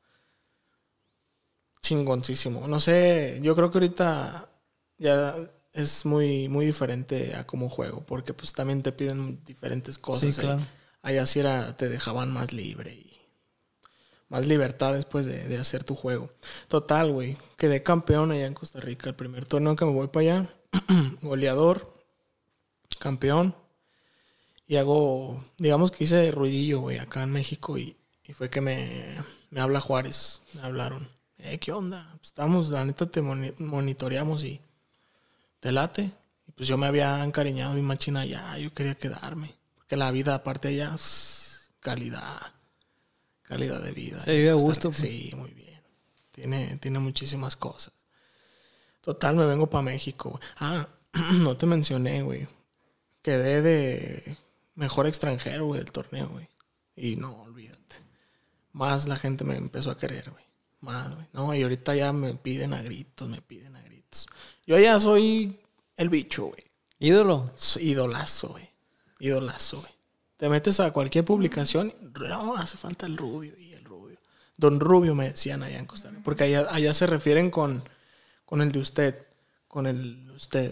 S1: chingoncísimo. No sé, yo creo que ahorita ya es muy, muy diferente a cómo juego, porque pues también te piden diferentes cosas. Sí, eh. claro. Allá sí era, te dejaban más libre más libertad después de, hacer tu juego. Total, güey, quedé campeón allá en Costa Rica. El primer torneo que me voy para allá, goleador, campeón. Y hago, digamos que hice ruidillo, güey, acá en México. Y, fue que me, me, habla Juárez, me hablaron. Eh, ¿qué onda? Pues estamos, la neta, te monitoreamos y te late. Y pues yo me había encariñado mi machina allá, yo quería quedarme. Porque la vida, aparte allá, calidad calidad de vida. Se vive a gusto. güey. Pues. Sí, muy bien. Tiene, tiene muchísimas cosas. Total, me vengo para México. güey. Ah, no te mencioné, güey. Quedé de mejor extranjero, güey, del torneo, güey. Y no, olvídate. Más la gente me empezó a querer, güey. Más, güey. No, y ahorita ya me piden a gritos, me piden a gritos. Yo ya soy el bicho, güey. ¿Ídolo? Idolazo, güey. Idolazo, güey. Te metes a cualquier publicación, no, hace falta el rubio y el rubio. Don Rubio me decían allá en Costa Rica, porque allá, allá se refieren con, con el de usted, con el usted,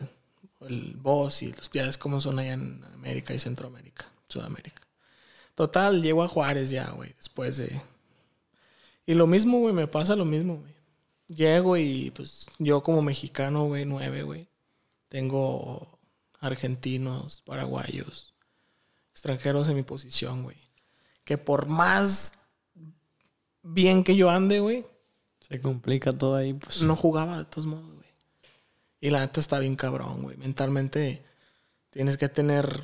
S1: el vos y los es como son allá en América y Centroamérica, Sudamérica. Total, llego a Juárez ya, güey, después de... Y lo mismo, güey, me pasa lo mismo, güey. Llego y pues yo como mexicano, güey, nueve, güey. Tengo argentinos, paraguayos, extranjeros en mi posición, güey. Que por más bien que yo ande, güey. Se complica todo ahí, pues. No jugaba de todos modos, güey. Y la neta está bien cabrón, güey. Mentalmente tienes que tener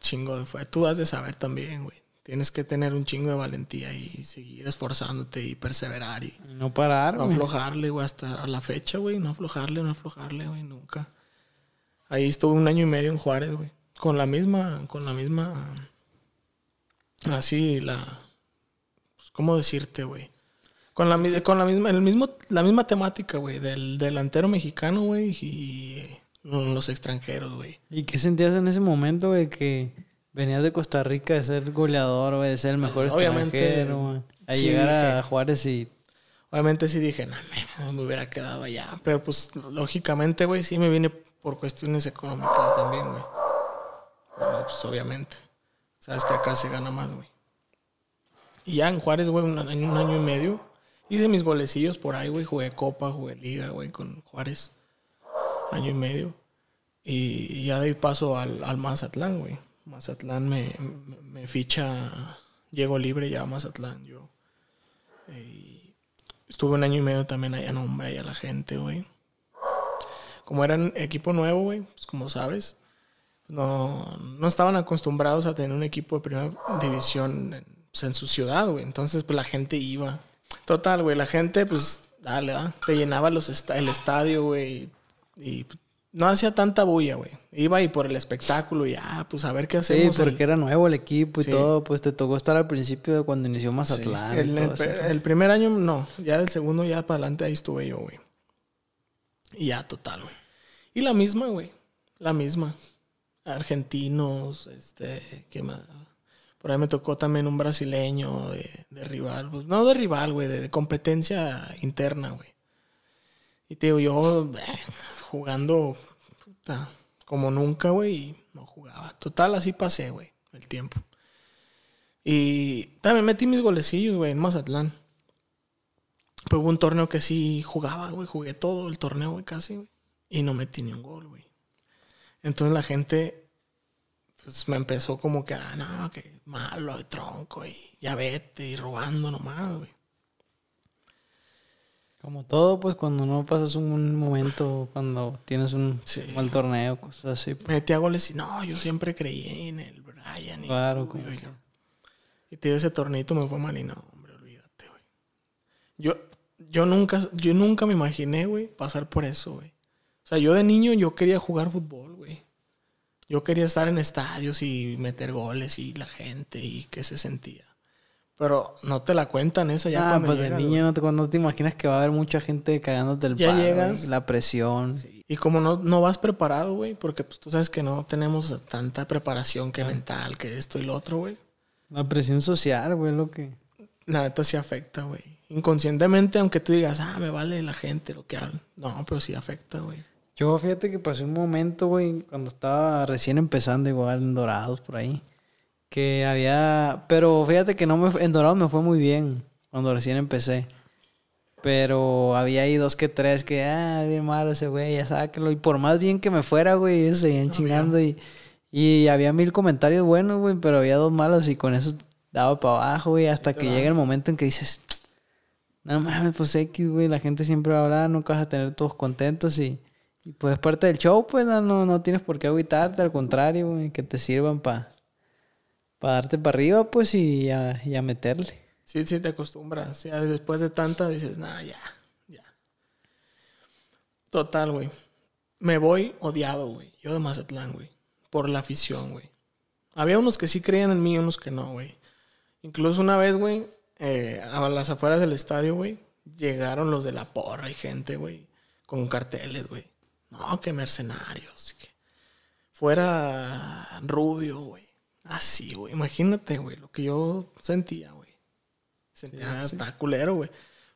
S1: chingo de fuerza. Tú has de saber también, güey. Tienes que tener un chingo de valentía y seguir esforzándote y perseverar y... No parar, No aflojarle, güey, hasta la fecha, güey. No aflojarle, no aflojarle, güey, nunca. Ahí estuve un año y medio en Juárez, güey con la misma, con la misma, así la, pues, ¿cómo decirte, güey? Con la, con la misma, el mismo, la misma temática, güey, del delantero mexicano, güey, y los extranjeros, güey.
S2: ¿Y qué sentías en ese momento, güey, que venías de Costa Rica de ser goleador, güey, de ser el mejor pues, extranjero, güey? A llegar a
S1: Juárez y... Obviamente sí dije, no, no me hubiera quedado allá. Pero pues, lógicamente, güey, sí me vine por cuestiones económicas también, güey. Pues, obviamente. Sabes que acá se gana más, güey. Y ya en Juárez, güey, en un año y medio, hice mis golecillos por ahí, güey. Jugué Copa, jugué Liga, güey, con Juárez. Año y medio. Y, ya doy paso al, Mazatlán, güey. Mazatlán me, ficha, llego libre ya a Mazatlán, yo. estuve un año y medio también allá, nombre, a la gente, güey. Como era equipo nuevo, güey, pues como sabes, no, no estaban acostumbrados a tener un equipo de primera división pues, en, su ciudad, güey. Entonces, pues la gente iba. Total, güey, la gente, pues, dale, te llenaba los el estadio, güey. Y, pues, no hacía tanta bulla, güey. Iba y por el espectáculo y ah, pues a ver qué hacemos. Sí, porque
S2: era nuevo el equipo y todo. Pues te tocó estar al principio de cuando inició Mazatlán. Sí. El, em, el,
S1: primer año no, ya del segundo ya para adelante ahí estuve yo, güey. Y ya, total, güey. Y la misma, güey. La misma argentinos, este, ¿qué más? Por ahí me tocó también un brasileño de, rival, pues, no de rival, güey, de, competencia interna, güey. Y te digo, yo eh, jugando puta, como nunca, güey, y no jugaba. Total, así pasé, güey, el tiempo. Y también metí mis golecillos, güey, en Mazatlán. Pues un torneo que sí jugaba, güey. Jugué todo el torneo, güey, casi, güey. Y no metí ni un gol, güey. Entonces la gente pues, me empezó como que, ah, no, que malo de tronco y ya vete y robando nomás, güey. Como
S2: todo, pues cuando no pasas un momento, cuando tienes un buen mal torneo,
S1: cosas así. Pues. Metí a goles y no, yo siempre creí en el Brian. Y, claro, ese tornito me fue mal y no, hombre, olvídate, güey. Yo, yo, nunca, yo nunca me imaginé, güey, pasar por eso, güey yo de niño yo quería jugar fútbol, güey. Yo quería estar en estadios y meter goles y la gente y qué se sentía. Pero no te la cuentan esa ya ah, pues de niño
S2: no te, imaginas que va a haber
S1: mucha gente cagándote el palo
S2: la presión.
S1: Y como no, no vas preparado, güey, porque pues, tú sabes que no tenemos tanta preparación que mental, que esto y lo otro, güey. La presión social, güey, lo que... La neta sí afecta, güey. Inconscientemente, aunque tú digas, ah, me vale la gente lo que hablan. No, pero sí afecta, güey. Yo fíjate que pasé un momento, güey,
S2: cuando estaba recién empezando igual en Dorados por ahí, que había, pero fíjate que no me en Dorados me fue muy bien cuando recién empecé. Pero había ahí dos que tres que, ah, bien malo ese güey, ya sáquelo. Y por más bien que me fuera, güey, seguían chingando. Y, y había mil comentarios buenos, güey, pero había dos malos y con eso daba para abajo, güey, hasta que llega el momento en que dices, no mames, pues X, güey, la gente siempre va a hablar, nunca vas a tener todos contentos y y pues parte del show, pues no, no, tienes por qué agüitarte, al contrario, güey, que te sirvan para pa darte para arriba, pues,
S1: y ya meterle. Sí, sí, te acostumbras. O después de tanta dices, nada ya, ya. Total, güey. Me voy odiado, güey. Yo de Mazatlán, güey. Por la afición, güey. Había unos que sí creían en mí y unos que no, güey. Incluso una vez, güey, eh, a las afueras del estadio, güey, llegaron los de la porra y gente, güey, con carteles, güey. No, qué mercenarios. fuera rubio, güey. Así, güey. Imagínate, güey, lo que yo sentía, güey. Sentía sí, culero, güey.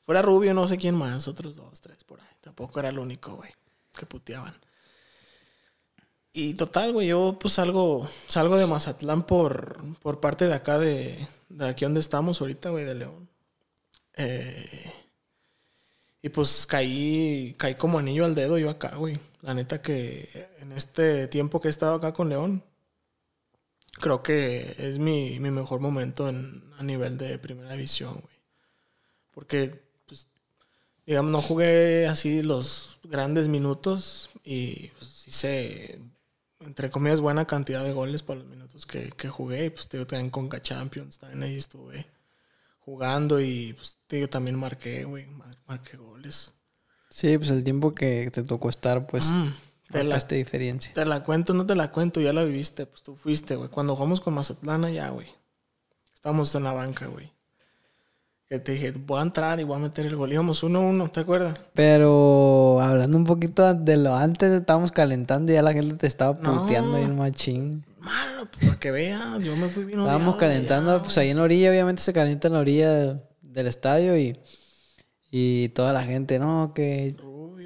S1: Fuera rubio, no sé quién más, otros dos, tres por ahí. Tampoco era el único, güey, que puteaban. Y total, güey, yo pues salgo, salgo de Mazatlán por, por parte de acá de, de aquí donde estamos ahorita, güey, de León. Eh, y pues caí, caí como anillo al dedo yo acá, güey. La neta que en este tiempo que he estado acá con León, creo que es mi, mi mejor momento en, a nivel de primera división, güey. Porque, pues, digamos, no jugué así los grandes minutos y pues, hice, entre comillas, buena cantidad de goles para los minutos que, que jugué. Y pues, te también Conca Champions, también ahí estuve jugando y pues, yo también marqué, güey, marqué goles.
S2: Sí, pues el tiempo que te tocó estar, pues, mm, te la, diferencia.
S1: Te la cuento, no te la cuento, ya la viviste, pues tú fuiste, güey. Cuando jugamos con Mazatlana, ya, güey. Estábamos en la banca, güey. Que te dije, voy a entrar y voy a meter el gol. Íbamos 1-1, ¿te acuerdas?
S2: Pero hablando un poquito de lo antes, estábamos calentando y ya la gente te estaba puteando ahí y el machín. Malo,
S1: pues, para que vean, yo me fui bien Estábamos calentando,
S2: pues ahí en la orilla, obviamente se calienta en la orilla del, estadio y, y toda la gente, no, que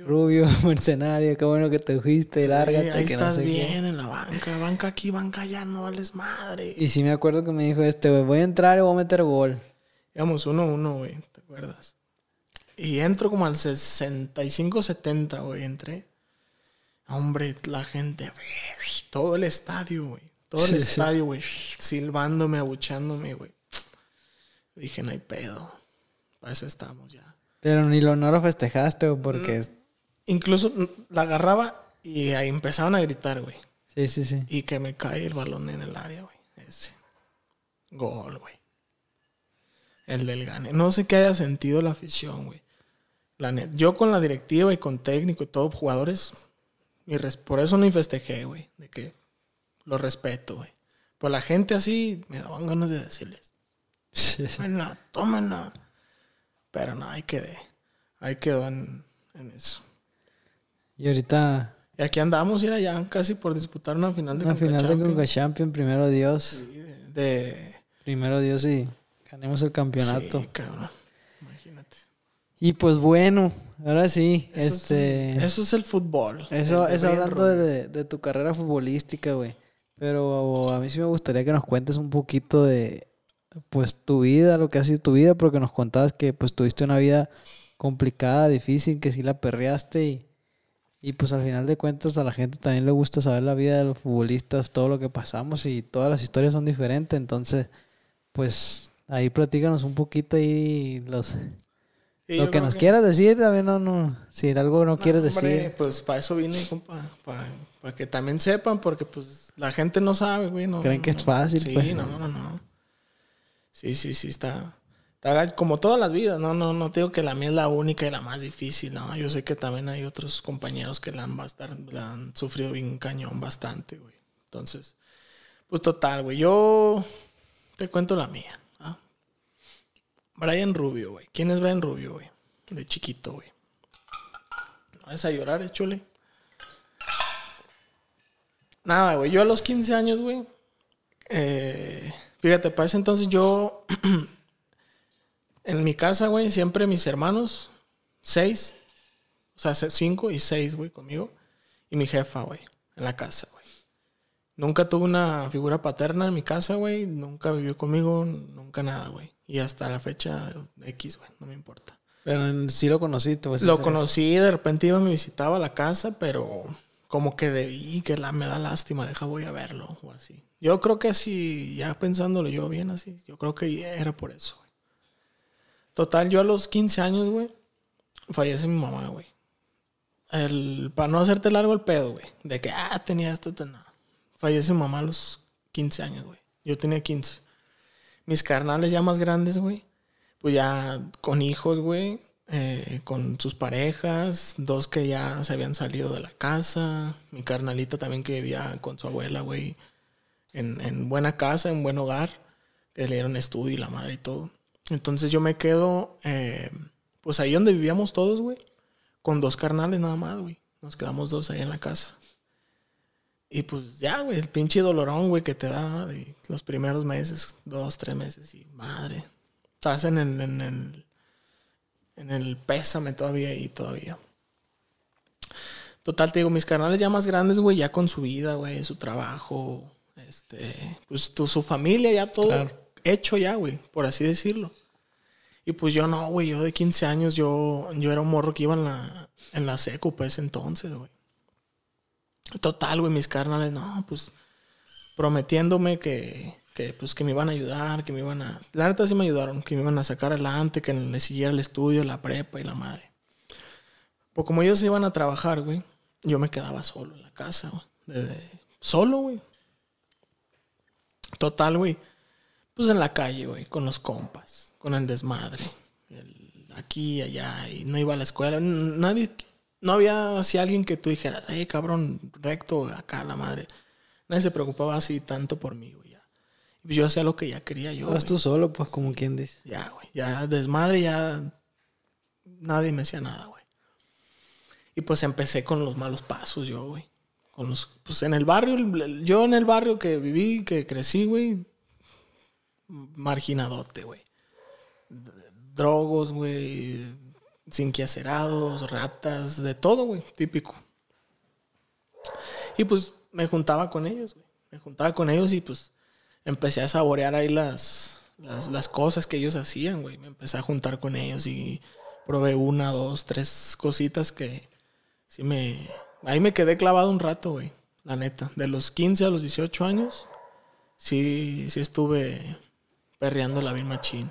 S2: Rubio, mercenario, qué bueno que te fuiste y sí, lárgate. estás bien
S1: en la banca, banca aquí, banca allá, no vales madre. Y
S2: sí me acuerdo que me dijo este, voy a
S1: entrar y voy a meter gol. Íbamos uno a uno, güey, ¿te acuerdas? Y entro como al 65-70, güey, entré. Hombre, la gente, todo el estadio, güey. Todo el estadio, güey, silbándome, abuchándome, güey. Dije, no hay pedo. Para eso estamos ya.
S2: Pero ni lo no lo festejaste, ¿o? porque... Mm,
S1: incluso mm, la agarraba y ahí empezaban a gritar, güey. Sí, sí, sí. Y que me cae el balón en el área, güey. Ese. Gol, güey el del gane. No sé qué haya sentido la afición, güey. Yo con la directiva y con técnico y todos jugadores, y por eso no festejé, güey. De que lo respeto, güey. Pues la gente así me daban ganas de decirles. Tómenla, tómenla. Pero no, ahí quedé. Ahí quedó en, en eso. Y ahorita. Y aquí andamos, ir allá casi por disputar una final de Una final de
S2: Champions, primero Dios. de, Primero Dios y ganemos el campeonato. Imagínate. Y pues bueno, ahora sí. Eso este, es, eso es el fútbol. Eso es hablando de, tu carrera futbolística, güey. Pero a mí sí me gustaría que nos cuentes un poquito de pues tu vida, lo que ha sido tu vida, porque nos contabas que pues tuviste una vida complicada, difícil, que sí la perreaste y, y pues al final de cuentas a la gente también le gusta saber la vida de los futbolistas, todo lo que pasamos y todas las historias son diferentes, entonces pues Ahí platícanos un poquito ahí los... lo que nos quieras decir, también no, no, si algo no, quieres decir.
S1: Pues para eso vine, compa, para, que también sepan, porque pues la gente no sabe, güey. No, Creen que es fácil, Sí, pues. no, no, no. Sí, sí, sí, está, está, como todas las vidas, no, no, no te digo que la mía es la única y la más difícil, no. Yo sé que también hay otros compañeros que la han, bastar, la han sufrido bien cañón bastante, güey. Entonces, pues total, güey, yo te cuento la mía. Brian Rubio, güey. ¿Quién es Brian Rubio, güey? De chiquito, güey. No vas a llorar, eh, chule. Nada, güey. Yo a los 15 años, güey. Eh, fíjate, para entonces yo. en mi casa, güey, siempre mis hermanos, seis. O sea, cinco y seis, güey, conmigo. Y mi jefa, güey, en la casa, güey. Nunca tuve una figura paterna en mi casa, güey. Nunca vivió conmigo, nunca nada, güey. Y hasta la fecha X, güey, no me importa. Pero sí lo conocí, Lo conocí, de repente iba, me visitaba la casa, pero como que debí, que la, me da lástima, deja voy a verlo o así. Yo creo que así, ya pensándolo yo bien así, yo creo que era por eso. Güey. Total, yo a los 15 años, güey, fallece mi mamá, güey. El, para no hacerte largo el pedo, güey, de que, ah, tenía esto, nada. Fallece mi mamá a los 15 años, güey. Yo tenía 15 mis carnales ya más grandes, güey, pues ya con hijos, güey, eh, con sus parejas, dos que ya se habían salido de la casa, mi carnalita también que vivía con su abuela, güey, en, buena casa, en buen hogar, que le dieron estudio y la madre y todo. Entonces yo me quedo, eh, pues ahí donde vivíamos todos, güey, con dos carnales nada más, güey. Nos quedamos dos ahí en la casa. Y pues ya, güey, el pinche dolorón, güey, que te da los primeros meses, dos, tres meses, y madre. Estás en el, en el, pésame todavía y todavía. Total, te digo, mis carnales ya más grandes, güey, ya con su vida, güey, su trabajo, este, pues tu, su familia, ya todo hecho ya, güey, por así decirlo. Y pues yo no, güey, yo de 15 años, yo, yo era un morro que iba en la, en la secu, pues entonces, güey. Total, güey, mis carnales, no, pues prometiéndome que, que, pues, que me iban a ayudar, que me iban a... La neta sí me ayudaron, que me iban a sacar adelante, que le siguiera el estudio, la prepa y la madre. Pues como ellos se iban a trabajar, güey, yo me quedaba solo en la casa, güey. Solo, güey. Total, güey. Pues en la calle, güey, con los compas, con el desmadre. Aquí aquí, allá, y no iba a la escuela. Nadie no había así alguien que tú dijeras, hey, cabrón, recto, acá la madre. Nadie se preocupaba así tanto por mí, güey. Pues yo hacía lo que ya quería yo. Vas tú solo, pues, como quien dice. Ya, güey. Ya desmadre, ya nadie me decía nada, güey. Y pues empecé con los malos pasos yo, güey. Con los, pues en el barrio, yo en el barrio que viví, que crecí, güey, marginadote, güey. Drogos, güey, cinquiacerados, ratas, de todo, güey, típico. Y pues me juntaba con ellos, güey. Me juntaba con ellos y pues empecé a saborear ahí las, las, cosas que ellos hacían, güey. Me empecé a juntar con ellos y probé una, dos, tres cositas que sí me... Ahí me quedé clavado un rato, güey. La neta. De los 15 a los 18 años, sí, sí estuve perreando la Vilma chin.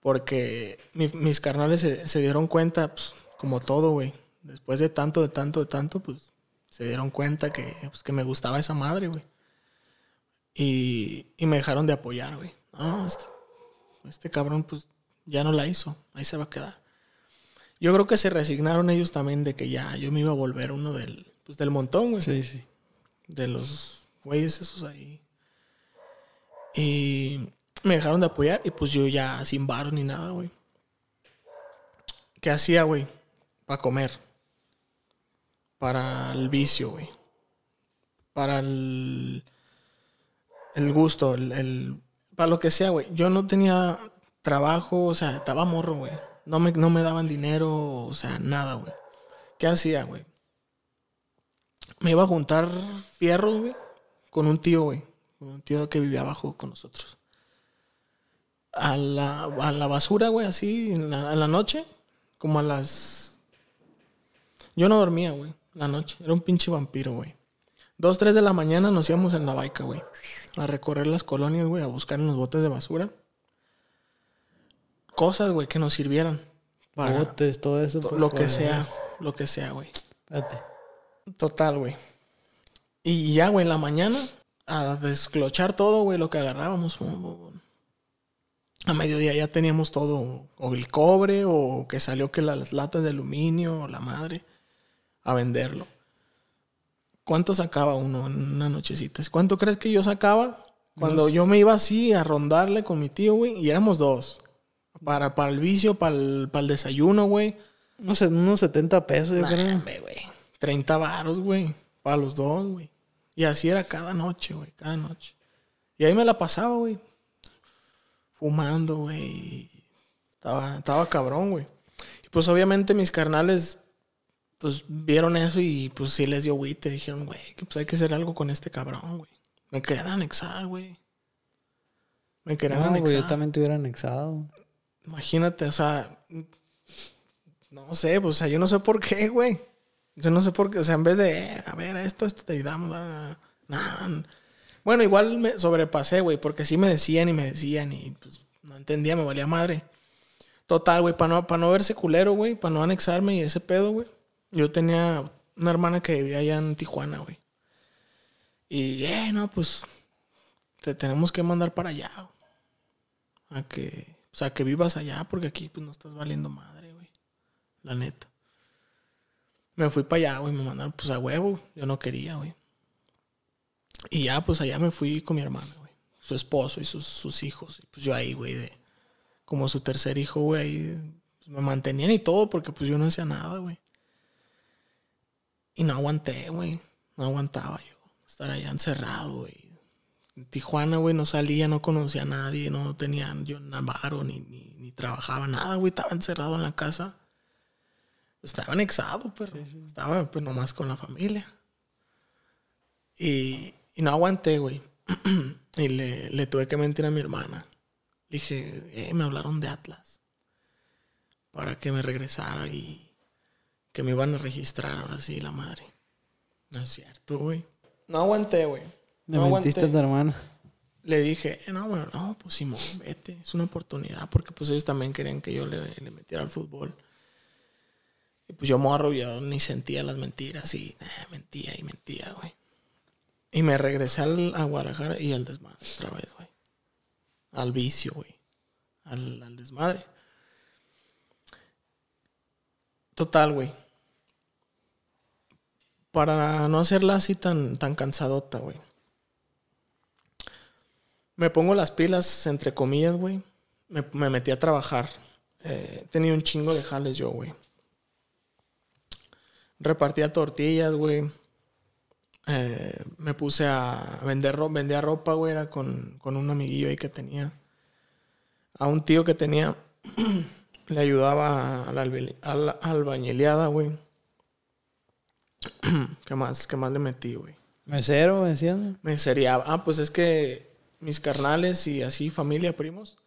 S1: Porque mis carnales se, dieron cuenta, pues, como todo, güey. Después de tanto, de tanto, de tanto, pues, se dieron cuenta que, pues, que me gustaba esa madre, güey. Y, y, me dejaron de apoyar, güey. No, este, este cabrón, pues, ya no la hizo. Ahí se va a quedar. Yo creo que se resignaron ellos también de que ya yo me iba a volver uno del, pues, del montón, güey. Sí, sí. De los güeyes esos ahí. Y me dejaron de apoyar y pues yo ya sin varo ni nada, güey. ¿Qué hacía, güey? Para comer. Para el vicio, güey. Para el, el gusto, el, para lo que sea, güey. Yo no tenía trabajo, o sea, estaba morro, güey. No me, no me daban dinero, o sea, nada, güey. ¿Qué hacía, güey? Me iba a juntar fierro, güey, con un tío, güey. Con un tío que vivía abajo con nosotros a la, basura, güey, así, en la, noche, como a las... Yo no dormía, güey, la noche. Era un pinche vampiro, güey. Dos, tres de la mañana nos íbamos en la baica, güey. A recorrer las colonias, güey, a buscar en los botes de basura. Cosas, güey, que nos sirvieran.
S2: botes, todo eso. Pues, lo que sea,
S1: lo que sea, güey. Espérate. Total, güey. Y ya, güey, en la mañana, a desclochar todo, güey, lo que agarrábamos a mediodía ya teníamos todo, o el cobre, o que salió que las latas de aluminio, o la madre, a venderlo. ¿Cuánto sacaba uno en una nochecita? ¿Cuánto crees que yo sacaba? Cuando yo me iba así a rondarle con mi tío, güey, y éramos dos. Para, para el vicio, para el, desayuno, güey. No sé, unos 70 pesos, yo creo. güey. 30 varos, güey. Para los dos, güey. Y así era cada noche, güey, cada noche. Y ahí me la pasaba, güey fumando, güey. Estaba, estaba cabrón, güey. Y pues obviamente mis carnales, pues vieron eso y pues sí les dio güey. Te dijeron, güey, que pues hay que hacer algo con este cabrón, güey. Me querían anexar, güey. Me querían no, yo también te hubiera anexado. Imagínate, o sea. No sé, pues o sea, yo no sé por qué, güey. Yo no sé por qué, o sea, en vez de, eh, a ver, esto, esto te ayudamos, nada. Bueno, igual me sobrepasé, güey, porque sí me decían y me decían y pues no entendía, me valía madre. Total, güey, para no, para no verse culero, güey, para no anexarme y ese pedo, güey. Yo tenía una hermana que vivía allá en Tijuana, güey. Y, eh, no, pues te tenemos que mandar para allá. A que, o sea, que vivas allá porque aquí pues no estás valiendo madre, güey. La neta. Me fui para allá, güey, me mandaron pues a huevo. Yo no quería, güey. Y ya, pues allá me fui con mi hermano güey. Su esposo y sus, hijos. Y pues yo ahí, güey, de. Como su tercer hijo, güey, ahí me mantenían y todo, porque pues yo no hacía nada, güey. Y no aguanté, güey. No aguantaba yo. Estar allá encerrado, güey. En Tijuana, güey, no salía, no conocía a nadie, no tenía yo nada, ni, ni, trabajaba nada, güey. Estaba encerrado en la casa. Estaba anexado, pero estaba pues nomás con la familia. Y, y no aguanté, güey. y le, tuve que mentir a mi hermana. Le dije, eh, me hablaron de Atlas. Para que me regresara y que me iban a registrar ahora sí, la madre. No es cierto, güey. No aguanté, güey. No mentiste a tu hermana? Le dije, eh, no, bueno, no, pues Simón, vete. Es una oportunidad porque pues ellos también querían que yo le, metiera al fútbol. Y pues yo morro, yo ni sentía las mentiras y eh, mentía y mentía, güey. Y me regresé a Guadalajara y al desmadre otra vez, güey. Al vicio, güey. Al, desmadre. Total, güey. Para no hacerla así tan, tan cansadota, güey. Me pongo las pilas, entre comillas, güey. Me, metí a trabajar. Eh, tenía un chingo de jales yo, güey. Repartía tortillas, güey. Eh, me puse a vender ropa, vendía ropa, güey, era con, un amiguillo ahí que tenía. A un tío que tenía, le ayudaba a la, albañileada, güey. ¿Qué más? ¿Qué más le metí, güey? Mesero, me decían. Mesería. Ah, pues es que mis carnales y así, familia, primos,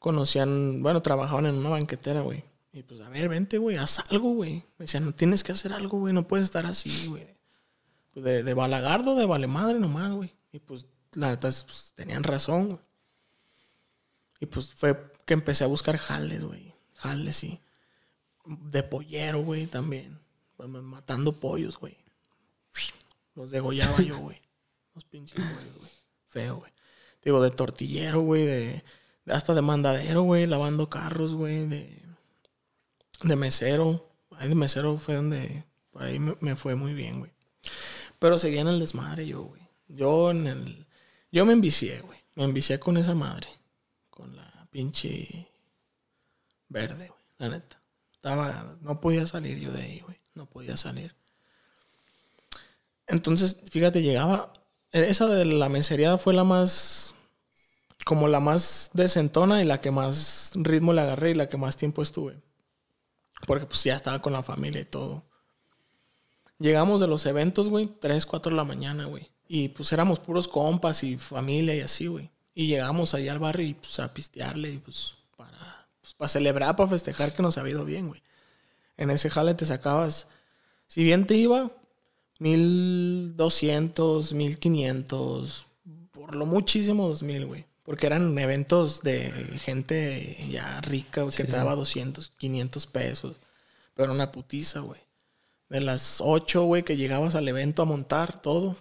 S1: conocían, bueno, trabajaban en una banquetera, güey. Y pues, a ver, vente, güey, haz algo, güey. Me decían, no tienes que hacer algo, güey, no puedes estar así, güey de, balagardo, de vale madre nomás, güey. Y pues la neta pues, tenían razón, güey. Y pues fue que empecé a buscar jales, güey. Jales, sí. De pollero, güey, también. Matando pollos, güey. Los degollaba yo, güey. Los pinches güey. Feo, güey. Digo, de tortillero, güey. De, hasta de mandadero, güey. Lavando carros, güey. De, de mesero. Ahí de mesero fue donde... Ahí me fue muy bien, güey. Pero seguía en el desmadre yo, güey. Yo en el... Yo me envicié, güey. Me envicié con esa madre. Con la pinche verde, güey. La neta. Estaba... No podía salir yo de ahí, güey. No podía salir. Entonces, fíjate, llegaba... Esa de la mesería fue la más... Como la más desentona y la que más ritmo le agarré y la que más tiempo estuve. Porque pues ya estaba con la familia y todo. Llegamos de los eventos, güey, 3, 4 de la mañana, güey. Y pues éramos puros compas y familia y así, güey. Y llegamos allá al barrio y pues a pistearle y pues para, pues, para celebrar, para festejar que nos había ido bien, güey. En ese jale te sacabas, si bien te iba, 1200, 1500, por lo muchísimo 2000, güey. Porque eran eventos de gente ya rica, que te daba doscientos, 200, 500 pesos. Pero una putiza, güey. De las 8, güey, que llegabas al evento a montar todo,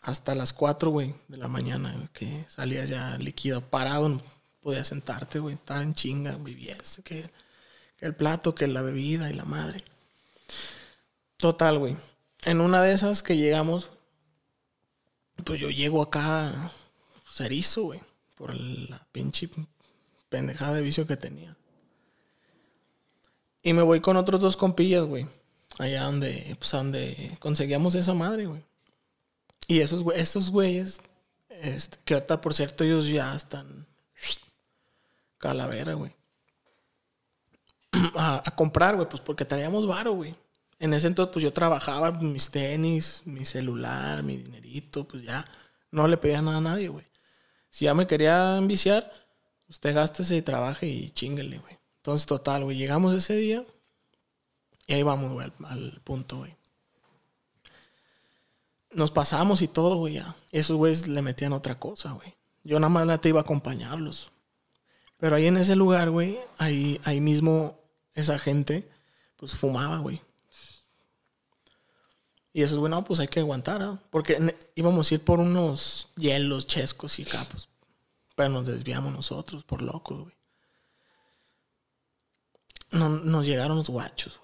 S1: hasta las 4, güey, de la mañana, que salías ya líquido, parado, no podías sentarte, güey, estar en chinga, vivías, que, que el plato, que la bebida y la madre. Total, güey. En una de esas que llegamos, pues yo llego acá cerizo, güey, por la pinche pendejada de vicio que tenía. Y me voy con otros dos compillas, güey allá donde, pues, donde conseguíamos esa madre, güey. Y esos, estos güeyes, este, que ahorita, por cierto, ellos ya están calavera, güey. A, comprar, güey, pues porque traíamos varo, güey. En ese entonces, pues yo trabajaba mis tenis, mi celular, mi dinerito, pues ya no le pedía nada a nadie, güey. Si ya me quería enviciar, usted gástese y trabaje y chingale, güey. Entonces, total, güey, llegamos ese día y ahí vamos, güey, al, punto, güey. Nos pasamos y todo, güey, ya. Esos güeyes le metían otra cosa, güey. Yo nada más te iba a acompañarlos. Pero ahí en ese lugar, güey, ahí, ahí mismo esa gente, pues fumaba, güey. Y eso es bueno, pues hay que aguantar, ¿ah? Porque íbamos a ir por unos hielos, chescos y capos. Pero nos desviamos nosotros, por locos, güey. No, nos llegaron los guachos,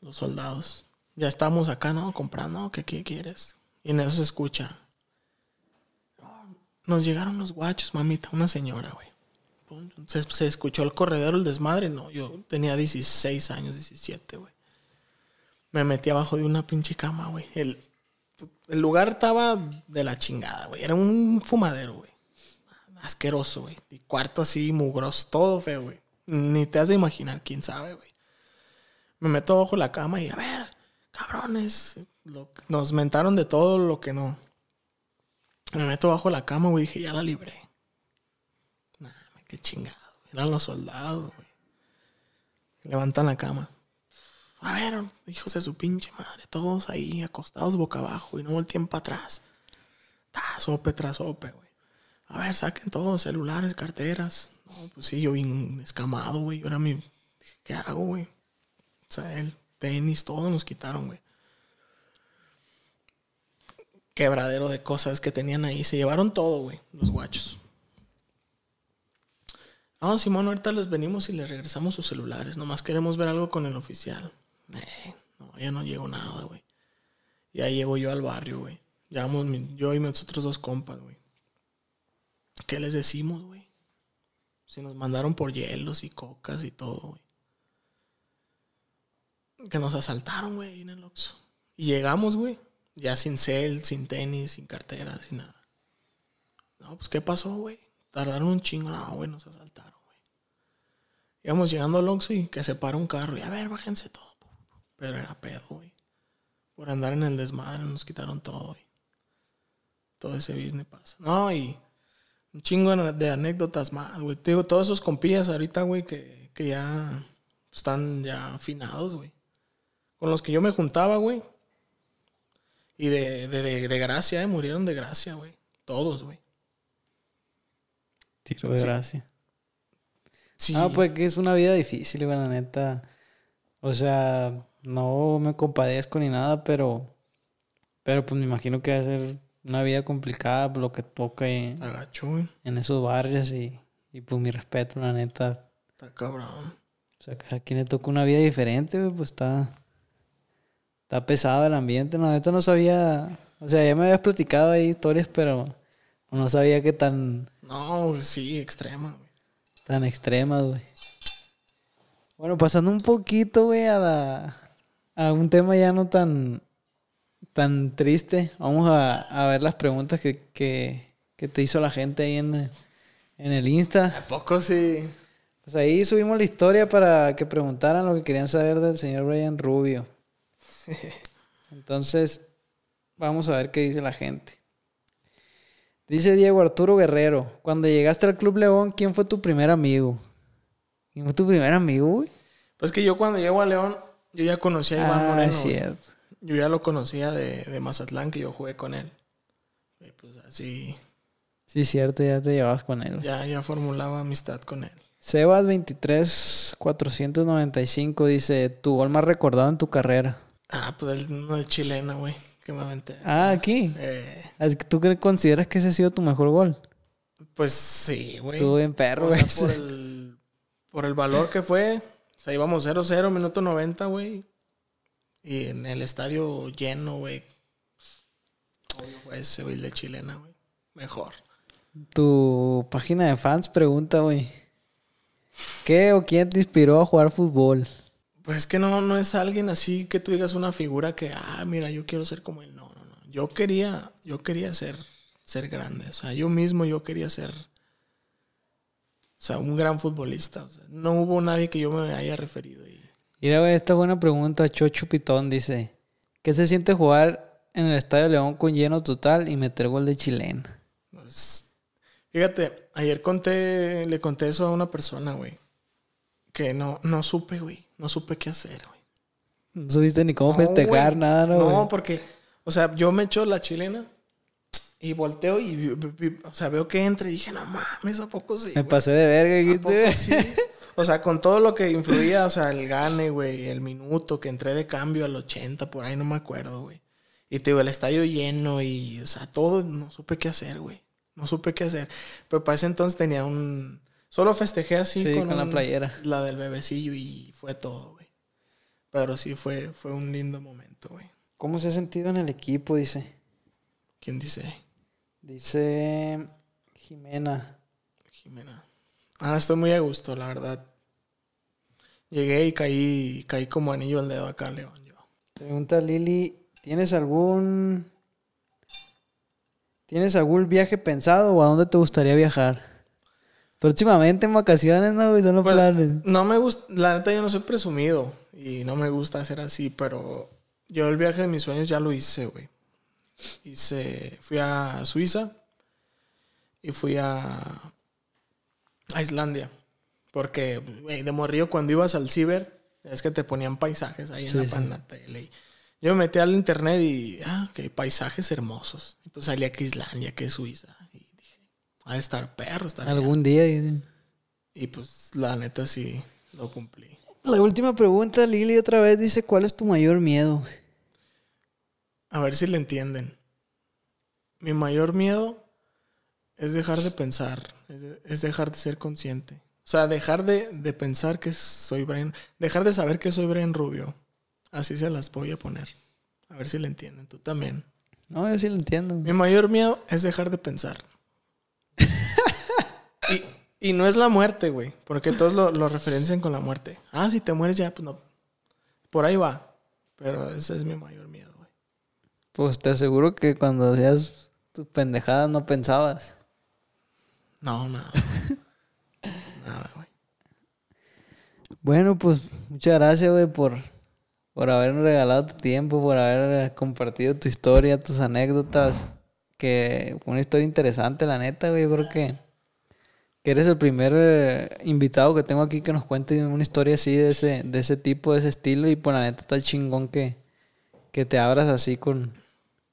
S1: los soldados. Ya estamos acá, ¿no? Comprando, ¿qué, quieres? Y en eso se escucha. Nos llegaron los guachos, mamita, una señora, güey. Se, escuchó el corredor, el desmadre. No, yo tenía 16 años, 17, güey. Me metí abajo de una pinche cama, güey. El, el lugar estaba de la chingada, güey. Era un fumadero, güey. Asqueroso, güey. Y cuarto así, mugros, todo feo, güey. Ni te has de imaginar, quién sabe, güey me meto bajo la cama y a ver, cabrones, nos mentaron de todo lo que no. Me meto bajo la cama, güey, dije, ya la libré. Nah, qué chingado. Eran los soldados, güey. Levantan la cama. A ver, hijos de su pinche madre, todos ahí acostados boca abajo y no voltean para atrás. Ta, sope tras sope, güey. A ver, saquen todos, celulares, carteras. No, pues sí, yo bien escamado, güey. Yo era mi... ¿Qué hago, güey? O sea, el tenis, todo nos quitaron, güey. Quebradero de cosas que tenían ahí. Se llevaron todo, güey, los guachos. Ah, no, Simón, ahorita les venimos y les regresamos sus celulares. Nomás queremos ver algo con el oficial. Eh, no, ya no llegó nada, güey. Ya llego yo al barrio, güey. Llevamos yo y nosotros otros dos compas, güey. ¿Qué les decimos, güey? Si nos mandaron por hielos y cocas y todo, güey que nos asaltaron, güey, en el Oxxo. Y llegamos, güey, ya sin cel, sin tenis, sin cartera, sin nada. No, pues, ¿qué pasó, güey? Tardaron un chingo, no, güey, nos asaltaron, güey. Íbamos llegando al Oxxo y que se para un carro y a ver, bájense todo. Pero era pedo, güey. Por andar en el desmadre nos quitaron todo, güey. Todo ese business pasa. No, y un chingo de anécdotas más, güey. Te digo, todos esos compillas ahorita, güey, que, que ya están ya afinados, güey con los que yo me juntaba, güey. Y de, de, de, de gracia, ¿eh? Murieron de gracia, güey. Todos, güey. Tiro de gracia.
S2: Sí. Ah, pues que es una vida difícil, güey, la neta. O sea, no me compadezco ni nada, pero. Pero pues me imagino que va a ser una vida complicada, pues, lo que toca en, en esos barrios y, y pues mi respeto, la neta.
S1: Está cabrón.
S2: O sea, a quien le toca una vida diferente, pues está, Está pesado el ambiente, no, esto no sabía. O sea, ya me habías platicado ahí historias, pero no sabía qué tan.
S1: No, sí, extrema, güey.
S2: Tan extrema, güey. Bueno, pasando un poquito, güey, a, la, a un tema ya no tan, tan triste. Vamos a, ver las preguntas que, que, te hizo la gente ahí en, el Insta. ¿A poco sí? Pues ahí subimos la historia para que preguntaran lo que querían saber del señor Brian Rubio. Entonces, vamos a ver qué dice la gente. Dice Diego Arturo Guerrero, cuando llegaste al Club León, ¿quién fue tu primer amigo? ¿Quién fue tu primer amigo,
S1: Pues que yo cuando llego a León, yo ya conocía a Iván ah, Moreno. cierto. Yo ya lo conocía de, Mazatlán, que yo jugué con él. pues así.
S2: Sí, cierto, ya te llevabas con él.
S1: Ya, ya formulaba amistad con él.
S2: Sebas 23495 dice, tu gol más recordado en tu carrera.
S1: Ah, pues el chilena, güey, que me aventé. Ah, aquí. Eh.
S2: ¿Tú consideras que ese ha sido tu mejor gol?
S1: Pues sí, güey. Estuvo bien perro, güey. por, el, valor que fue. O sea, íbamos 0-0, minuto 90, güey. Y en el estadio lleno, güey. Obvio fue ese, güey, de chilena, güey. Mejor.
S2: Tu página de fans pregunta, güey. ¿Qué o quién te inspiró a jugar fútbol?
S1: Pues es que no, no es alguien así que tú digas una figura que, ah, mira, yo quiero ser como él. No, no, no. Yo quería, yo quería ser, ser grande. O sea, yo mismo yo quería ser, o sea, un gran futbolista. no hubo nadie que yo me haya referido. Y...
S2: Mira, esta buena pregunta. Chocho Pitón dice, ¿qué se siente jugar en el Estadio León con lleno total y meter gol
S1: de chilena? Pues, fíjate, ayer conté, le conté eso a una persona, güey no, no supe, güey. No supe qué hacer, güey. No supiste ni cómo festejar, nada, ¿no? No, porque, o sea, yo me echo la chilena y volteo y, o sea, veo que entra y dije, no mames, ¿a poco sí? Me
S2: pasé de verga,
S1: ¿A O sea, con todo lo que influía, o sea, el gane, güey, el minuto que entré de cambio al 80, por ahí no me acuerdo, güey. Y te digo, el estadio lleno y, o sea, todo, no supe qué hacer, güey. No supe qué hacer. Pero para ese entonces tenía un, Solo festejé así con, la playera. La del bebecillo y fue todo, güey. Pero sí fue, fue un lindo momento, güey. ¿Cómo se ha sentido en el equipo? Dice. ¿Quién dice? Dice Jimena. Jimena. Ah, estoy muy a gusto, la verdad. Llegué y caí, caí como anillo al dedo acá, León. Yo. Pregunta Lili, ¿tienes algún...
S2: ¿Tienes algún viaje pensado o a dónde te gustaría viajar? Próximamente en vacaciones, ¿no? Güey? Son pues,
S1: No me gusta, la neta yo no soy presumido y no me gusta hacer así, pero yo el viaje de mis sueños ya lo hice, güey. Hice, fui a Suiza y fui a, Islandia. Porque, güey, de morrillo cuando ibas al ciber, es que te ponían paisajes ahí en, la, pantalla yo me metí al internet y, ah, qué paisajes hermosos. Y pues aquí que Islandia, que Suiza a estar perro, estar Algún día. Y... pues la neta sí lo cumplí.
S2: La última pregunta, Lili, otra vez dice, ¿cuál es tu mayor
S1: miedo? A ver si le entienden. Mi mayor miedo es dejar de pensar, es, dejar de ser consciente. O sea, dejar de, de, pensar que soy Brian, dejar de saber que soy Brian Rubio. Así se las voy a poner. A ver si le entienden, tú también. No, yo sí lo entiendo. Mi mayor miedo es dejar de pensar. Y, no es la muerte, güey. Porque todos lo, referencian con la muerte. Ah, si te mueres ya, pues no. Por ahí va. Pero ese es mi mayor miedo, güey.
S2: Pues te aseguro que cuando hacías tus pendejada no pensabas. No, nada. nada, güey. Bueno, pues muchas gracias, güey, por, por habernos regalado tu tiempo, por haber compartido tu historia, tus anécdotas. Que fue una historia interesante, la neta, güey. Creo que que eres el primer eh, invitado que tengo aquí que nos cuente una historia así de ese, de ese tipo, de ese estilo. Y pues la neta está chingón que, que te abras así con,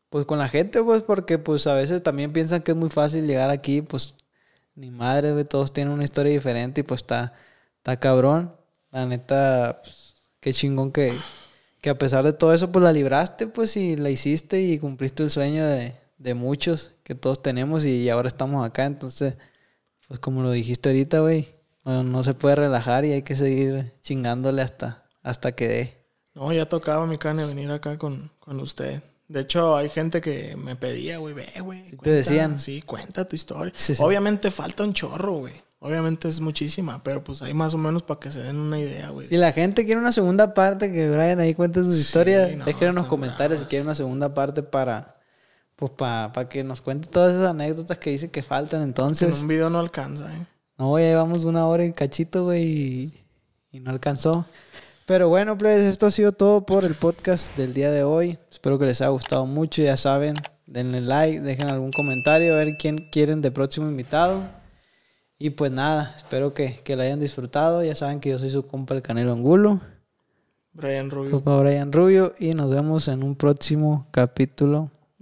S2: pues, con la gente, pues, porque pues a veces también piensan que es muy fácil llegar aquí, pues, ni madre, todos tienen una historia diferente y pues está, está cabrón. La neta, pues, qué chingón que, que a pesar de todo eso, pues la libraste, pues, y la hiciste y cumpliste el sueño de, de muchos que todos tenemos y ahora estamos acá, entonces pues como lo dijiste ahorita, güey, bueno, no se puede relajar y hay que seguir chingándole hasta, hasta que dé.
S1: No, ya tocaba mi cane venir acá con, usted. De hecho, hay gente que me pedía, güey, ve, güey. te decían. Sí, cuenta tu historia. Obviamente falta un chorro, güey. Obviamente es muchísima, pero pues ahí más o menos para que se den una idea, güey.
S2: Si la gente quiere una segunda parte, que Brian ahí cuente su historia, no, en los comentarios si quieren una segunda parte para pues para pa que nos cuente todas esas anécdotas que dice que faltan entonces. En un video no alcanza, ¿eh? No, ya llevamos una hora en cachito, güey, y, no alcanzó. Pero bueno, pues esto ha sido todo por el podcast del día de hoy. Espero que les haya gustado mucho, ya saben, denle like, dejen algún comentario, a ver quién quieren de próximo invitado. Y pues nada, espero que, que la hayan disfrutado. Ya saben que yo soy su compa el Canelo Angulo. Brian Rubio. Compa Brian Rubio. Y nos vemos en un próximo capítulo